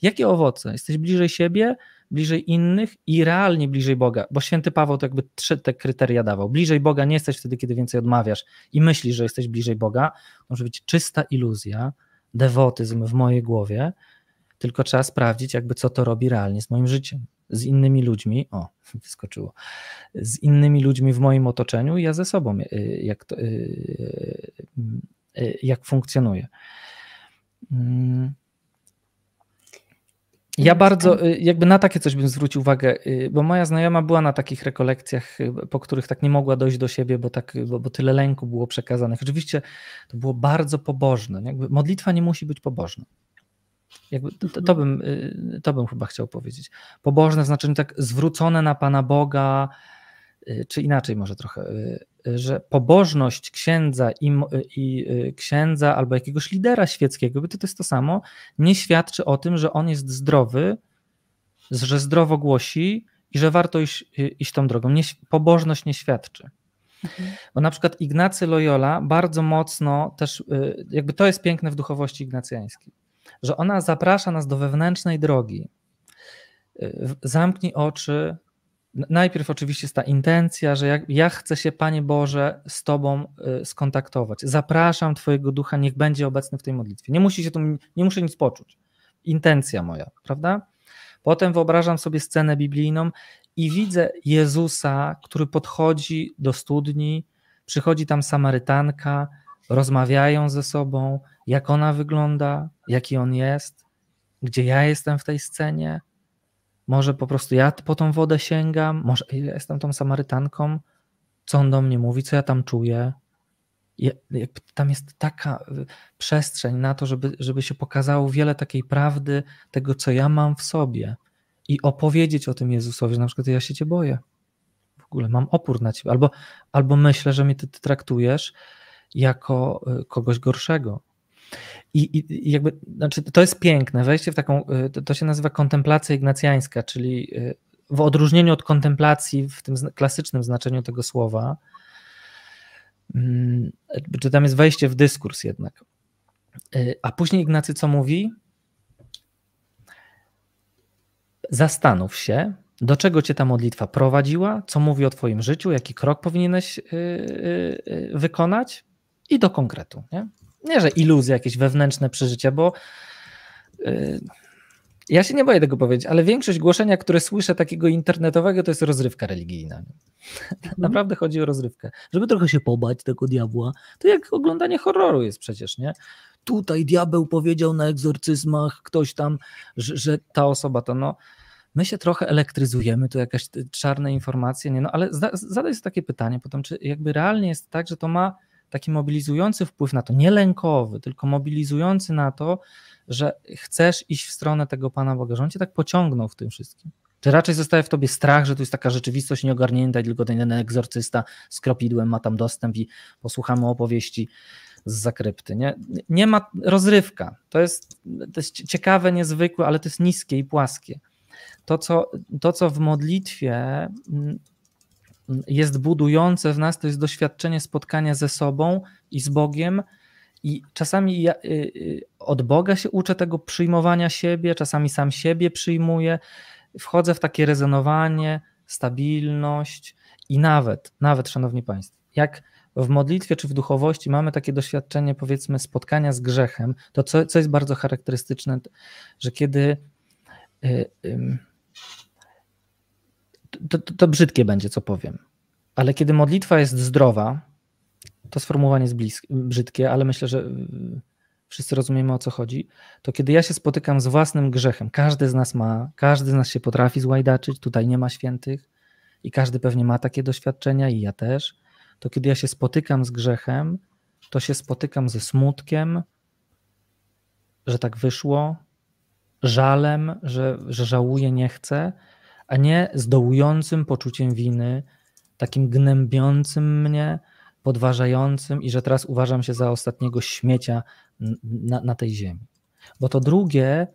Jakie owoce? Jesteś bliżej siebie, bliżej innych i realnie bliżej Boga, bo święty Paweł to jakby trzy te kryteria dawał. Bliżej Boga nie jesteś wtedy, kiedy więcej odmawiasz i myślisz, że jesteś bliżej Boga. Może być czysta iluzja, dewotyzm w mojej głowie, tylko trzeba sprawdzić, jakby co to robi realnie z moim życiem z innymi ludźmi, o, <laughs> wyskoczyło, z innymi ludźmi w moim otoczeniu i ja ze sobą, y, jak, to, y, y, jak funkcjonuje. Mm. Ja bardzo, jakby na takie coś bym zwrócił uwagę, bo moja znajoma była na takich rekolekcjach, po których tak nie mogła dojść do siebie, bo, tak, bo, bo tyle lęku było przekazanych. Oczywiście to było bardzo pobożne. Jakby modlitwa nie musi być pobożna. Jakby to, to, bym, y, to bym chyba chciał powiedzieć. Pobożne w znaczeniu tak zwrócone na Pana Boga, y, czy inaczej może trochę, y, że pobożność księdza i, i księdza albo jakiegoś lidera świeckiego, to, to jest to samo, nie świadczy o tym, że on jest zdrowy, że zdrowo głosi i że warto iść, iść tą drogą. Nie, pobożność nie świadczy. Mhm. Bo na przykład Ignacy Loyola bardzo mocno też, jakby to jest piękne w duchowości ignacjańskiej że ona zaprasza nas do wewnętrznej drogi. Zamknij oczy. Najpierw oczywiście jest ta intencja, że ja, ja chcę się, Panie Boże, z Tobą y, skontaktować. Zapraszam Twojego ducha, niech będzie obecny w tej modlitwie. Nie, musi się tu, nie muszę nic poczuć. Intencja moja, prawda? Potem wyobrażam sobie scenę biblijną i widzę Jezusa, który podchodzi do studni, przychodzi tam Samarytanka, rozmawiają ze sobą, jak ona wygląda, jaki on jest, gdzie ja jestem w tej scenie. Może po prostu ja po tą wodę sięgam, może jestem tą Samarytanką, co on do mnie mówi, co ja tam czuję. Tam jest taka y, przestrzeń na to, żeby, żeby się pokazało wiele takiej prawdy, tego, co ja mam w sobie i opowiedzieć o tym Jezusowi, że na przykład ja się Cię boję. W ogóle mam opór na Ciebie, albo, albo myślę, że mnie Ty, ty traktujesz jako y, kogoś gorszego. I, i jakby, znaczy to jest piękne, wejście w taką, y, to, się nazywa kontemplacja ignacjańska, czyli y, w odróżnieniu od kontemplacji w tym klasycznym znaczeniu tego słowa, mm, czy tam jest wejście w dyskurs jednak. Y, a później Ignacy co mówi? Zastanów się, do czego cię ta modlitwa prowadziła, co mówi o twoim życiu, jaki krok powinieneś wykonać i do konkretu. Nie? nie, że iluzje, jakieś wewnętrzne przeżycia, bo yy, ja się nie boję tego powiedzieć, ale większość głoszenia, które słyszę takiego internetowego, to jest rozrywka religijna. <laughs> Mhm. Naprawdę chodzi o rozrywkę. Żeby trochę się pobać tego diabła, to jak oglądanie horroru jest przecież, nie? Tutaj diabeł powiedział na egzorcyzmach, ktoś tam, że, że ta osoba to no my się trochę elektryzujemy, to jakieś y, czarne informacje, nie? No, ale zadaj sobie takie pytanie potem, czy jakby realnie jest tak, że to ma taki mobilizujący wpływ na to, nie lękowy, tylko mobilizujący na to, że chcesz iść w stronę tego Pana Boga, że On cię tak pociągnął w tym wszystkim. Czy raczej zostaje w tobie strach, że to jest taka rzeczywistość nieogarnięta i tylko ten jeden egzorcysta z kropidłem ma tam dostęp i posłuchamy opowieści z zakrypty. Nie, nie ma rozrywka. To jest, to jest ciekawe, niezwykłe, ale to jest niskie i płaskie. To co, to, co w modlitwie mm, jest budujące w nas, to jest doświadczenie spotkania ze sobą i z Bogiem. I czasami ja, y, y, od Boga się uczę tego przyjmowania siebie, czasami sam siebie przyjmuję, wchodzę w takie rezonowanie, stabilność i nawet, nawet, szanowni państwo, jak w modlitwie czy w duchowości mamy takie doświadczenie, powiedzmy, spotkania z grzechem, to co, co jest bardzo charakterystyczne, że kiedy y, to, to, to brzydkie będzie, co powiem. Ale kiedy modlitwa jest zdrowa, to sformułowanie jest bliskie, brzydkie, ale myślę, że y, wszyscy rozumiemy o co chodzi, to kiedy ja się spotykam z własnym grzechem, każdy z nas ma, każdy z nas się potrafi złajdaczyć, tutaj nie ma świętych i każdy pewnie ma takie doświadczenia i ja też, to kiedy ja się spotykam z grzechem, to się spotykam ze smutkiem, że tak wyszło, żalem, że, że żałuję, nie chcę, a nie zdołującym poczuciem winy, takim gnębiącym mnie, podważającym i że teraz uważam się za ostatniego śmiecia na, na tej ziemi. Bo to drugie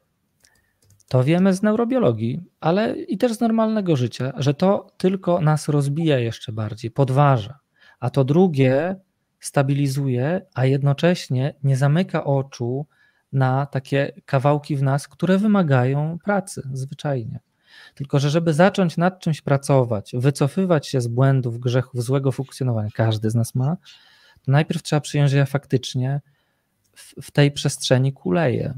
to wiemy z neurobiologii, ale i też z normalnego życia, że to tylko nas rozbija jeszcze bardziej, podważa. A to drugie stabilizuje, a jednocześnie nie zamyka oczu na takie kawałki w nas, które wymagają pracy zwyczajnie. Tylko, że żeby zacząć nad czymś pracować, wycofywać się z błędów, grzechów, złego funkcjonowania, każdy z nas ma, to najpierw trzeba przyjąć, że ja faktycznie w, w tej przestrzeni kuleję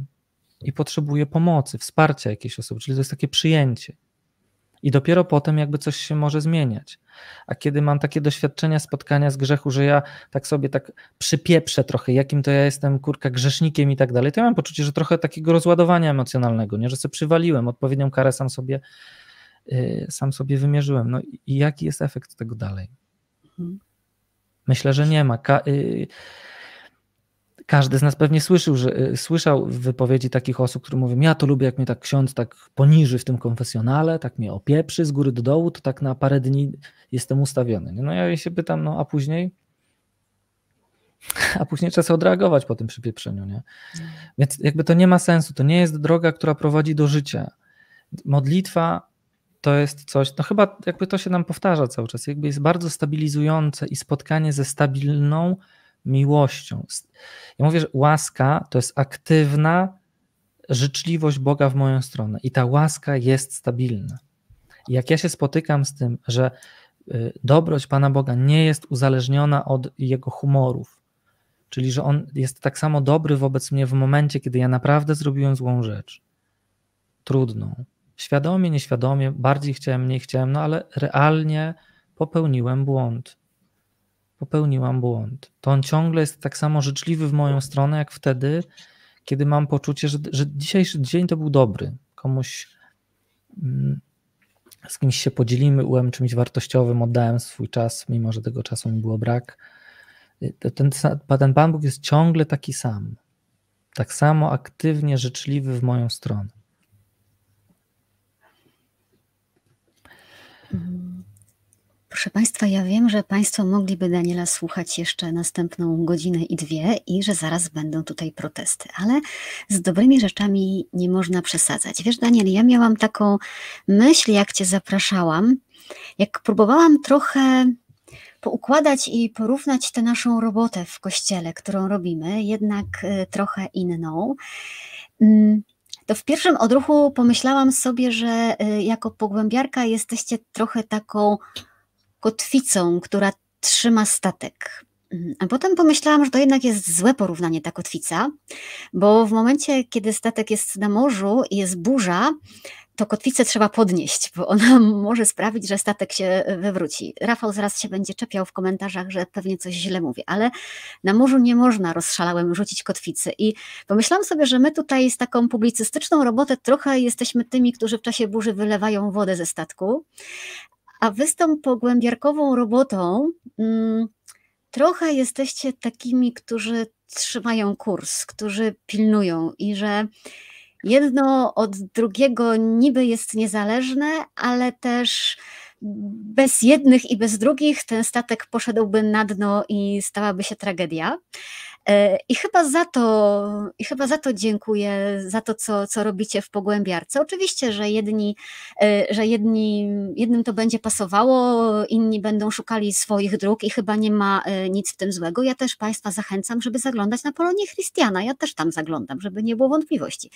i potrzebuję pomocy, wsparcia jakiejś osoby, czyli to jest takie przyjęcie i dopiero potem jakby coś się może zmieniać. A kiedy mam takie doświadczenia spotkania z grzechu, że ja tak sobie tak przypieprzę trochę, jakim to ja jestem kurka grzesznikiem i tak dalej, to ja mam poczucie, że trochę takiego rozładowania emocjonalnego, nie, że sobie przywaliłem odpowiednią karę sam sobie yy, sam sobie wymierzyłem. No i jaki jest efekt tego dalej? Mhm. Myślę, że nie ma. Ka- yy, każdy z nas pewnie słyszył, że, y, słyszał wypowiedzi takich osób, które mówią, ja to lubię, jak mnie tak ksiądz tak poniży w tym konfesjonale, tak mnie opieprzy z góry do dołu, to tak na parę dni jestem ustawiony. No ja się pytam, no a później? <laughs> A później trzeba sobie odreagować po tym przypieprzeniu, nie? Więc jakby to nie ma sensu, to nie jest droga, która prowadzi do życia. Modlitwa to jest coś, no chyba jakby to się nam powtarza cały czas, jakby jest bardzo stabilizujące i spotkanie ze stabilną, miłością. Ja mówię, że łaska to jest aktywna życzliwość Boga w moją stronę i ta łaska jest stabilna. I jak ja się spotykam z tym, że y, dobroć Pana Boga nie jest uzależniona od jego humorów, czyli że on jest tak samo dobry wobec mnie w momencie, kiedy ja naprawdę zrobiłem złą rzecz, trudną, świadomie, nieświadomie, bardziej chciałem, mniej chciałem, no ale realnie popełniłem błąd popełniłam błąd. To on ciągle jest tak samo życzliwy w moją stronę, jak wtedy, kiedy mam poczucie, że, że dzisiejszy dzień to był dobry. Komuś mm, z kimś się podzielimy, ułem czymś wartościowym, oddałem swój czas, mimo że tego czasu mi było brak. Y, ten, ten Pan Bóg jest ciągle taki sam. Tak samo aktywnie życzliwy w moją stronę. Proszę Państwa, ja wiem, że Państwo mogliby Daniela słuchać jeszcze następną godzinę i dwie i że zaraz będą tutaj protesty, ale z dobrymi rzeczami nie można przesadzać. Wiesz, Daniel, ja miałam taką myśl, jak Cię zapraszałam, jak próbowałam trochę poukładać i porównać tę naszą robotę w kościele, którą robimy, jednak y, trochę inną mm, to w pierwszym odruchu pomyślałam sobie, że y, jako pogłębiarka jesteście trochę taką kotwicą, która trzyma statek. A potem pomyślałam, że to jednak jest złe porównanie ta kotwica, bo w momencie, kiedy statek jest na morzu i jest burza, to kotwicę trzeba podnieść, bo ona <laughs> może sprawić, że statek się wywróci. Rafał zaraz się będzie czepiał w komentarzach, że pewnie coś źle mówię, ale na morzu nie można rozszalałem rzucić kotwicy. I pomyślałam sobie, że my tutaj z taką publicystyczną robotę trochę jesteśmy tymi, którzy w czasie burzy wylewają wodę ze statku, a wy z tą pogłębiarkową robotą mm, trochę jesteście takimi, którzy trzymają kurs, którzy pilnują i że jedno od drugiego niby jest niezależne, ale też bez jednych i bez drugich ten statek poszedłby na dno i stałaby się tragedia. E, I chyba za to, i chyba za to dziękuję, za to, co, co robicie w pogłębiarce. Oczywiście, że jedni, e, że jedni, jednym to będzie pasowało, inni będą szukali swoich dróg i chyba nie ma e, nic w tym złego. Ja też Państwa zachęcam, żeby zaglądać na Polonię Chrystiana. Ja też tam zaglądam, żeby nie było wątpliwości.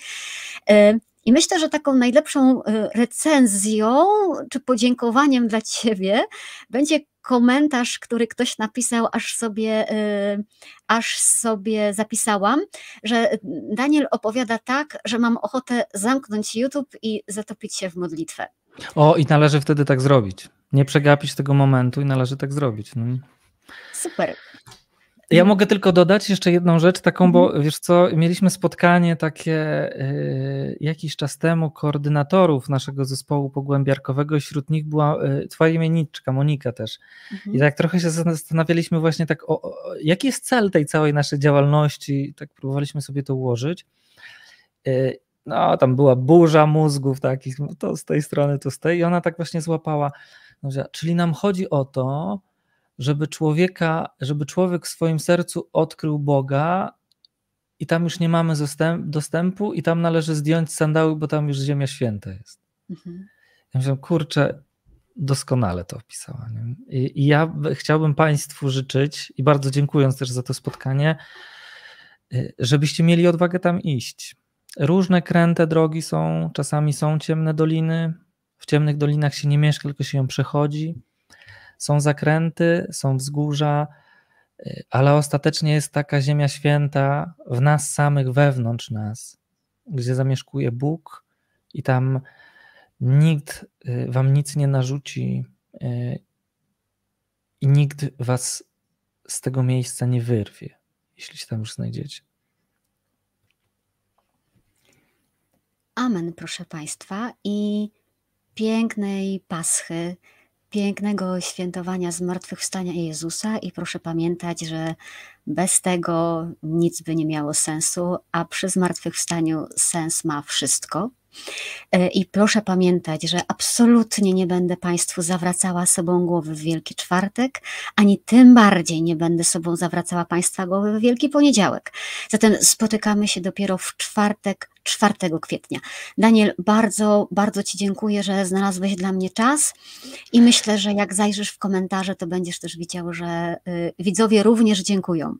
I myślę, że taką najlepszą recenzją czy podziękowaniem dla Ciebie będzie komentarz, który ktoś napisał, aż sobie, y, aż sobie zapisałam, że Daniel opowiada tak, że mam ochotę zamknąć YouTube i zatopić się w modlitwę. O, i należy wtedy tak zrobić. Nie przegapić tego momentu i należy tak zrobić. No. Super. Ja mm. mogę tylko dodać jeszcze jedną rzecz taką, bo mhm. wiesz co, mieliśmy spotkanie takie y, jakiś czas temu koordynatorów naszego zespołu pogłębiarkowego wśród nich była y, twoja imienniczka, Monika też. Mhm. I tak trochę się zastanawialiśmy właśnie tak, o, o, jaki jest cel tej całej naszej działalności, tak próbowaliśmy sobie to ułożyć. Y, no tam była burza mózgów takich, to z tej strony, to z tej i ona tak właśnie złapała, czyli nam chodzi o to, żeby człowieka, żeby człowiek w swoim sercu odkrył Boga i tam już nie mamy dostępu i tam należy zdjąć sandały, bo tam już ziemia święta jest. Mhm. Ja myślałem, kurczę, doskonale to opisała. I, I, ja chciałbym Państwu życzyć, i bardzo dziękując też za to spotkanie, y, żebyście mieli odwagę tam iść. Różne kręte drogi są, czasami są ciemne doliny. W ciemnych dolinach się nie mieszka, tylko się ją przechodzi. Są zakręty, są wzgórza, y, ale ostatecznie jest taka ziemia święta w nas samych, wewnątrz nas, gdzie zamieszkuje Bóg i tam nikt y, wam nic nie narzuci y, i nikt was z tego miejsca nie wyrwie, jeśli się tam już znajdziecie. Amen, proszę Państwa, i pięknej Paschy pięknego świętowania zmartwychwstania Jezusa i proszę pamiętać, że bez tego nic by nie miało sensu, a przy zmartwychwstaniu sens ma wszystko. E, I proszę pamiętać, że absolutnie nie będę Państwu zawracała sobą głowy w Wielki Czwartek, ani tym bardziej nie będę sobą zawracała Państwa głowy w Wielki Poniedziałek. Zatem spotykamy się dopiero w czwartek, 4 kwietnia. Daniel, bardzo, bardzo Ci dziękuję, że znalazłeś dla mnie czas i myślę, że jak zajrzysz w komentarze, to będziesz też widział, że y, widzowie również dziękują.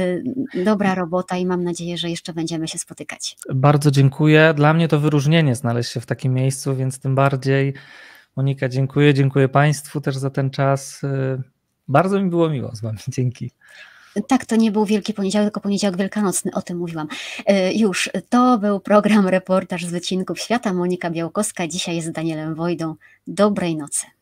Y, dobra robota i mam nadzieję, że jeszcze będziemy się spotykać. Bardzo dziękuję. Dla mnie to wyróżnienie znaleźć się w takim miejscu, więc tym bardziej Monika, dziękuję. Dziękuję Państwu też za ten czas. Y, bardzo mi było miło z Wami. Dzięki. Tak, to nie był Wielki Poniedziałek, tylko Poniedziałek Wielkanocny, o tym mówiłam. Y, już, to był program Reportaż z Wycinków Świata. Monika Białkowska, dzisiaj jest z Danielem Wojdą. Dobrej nocy.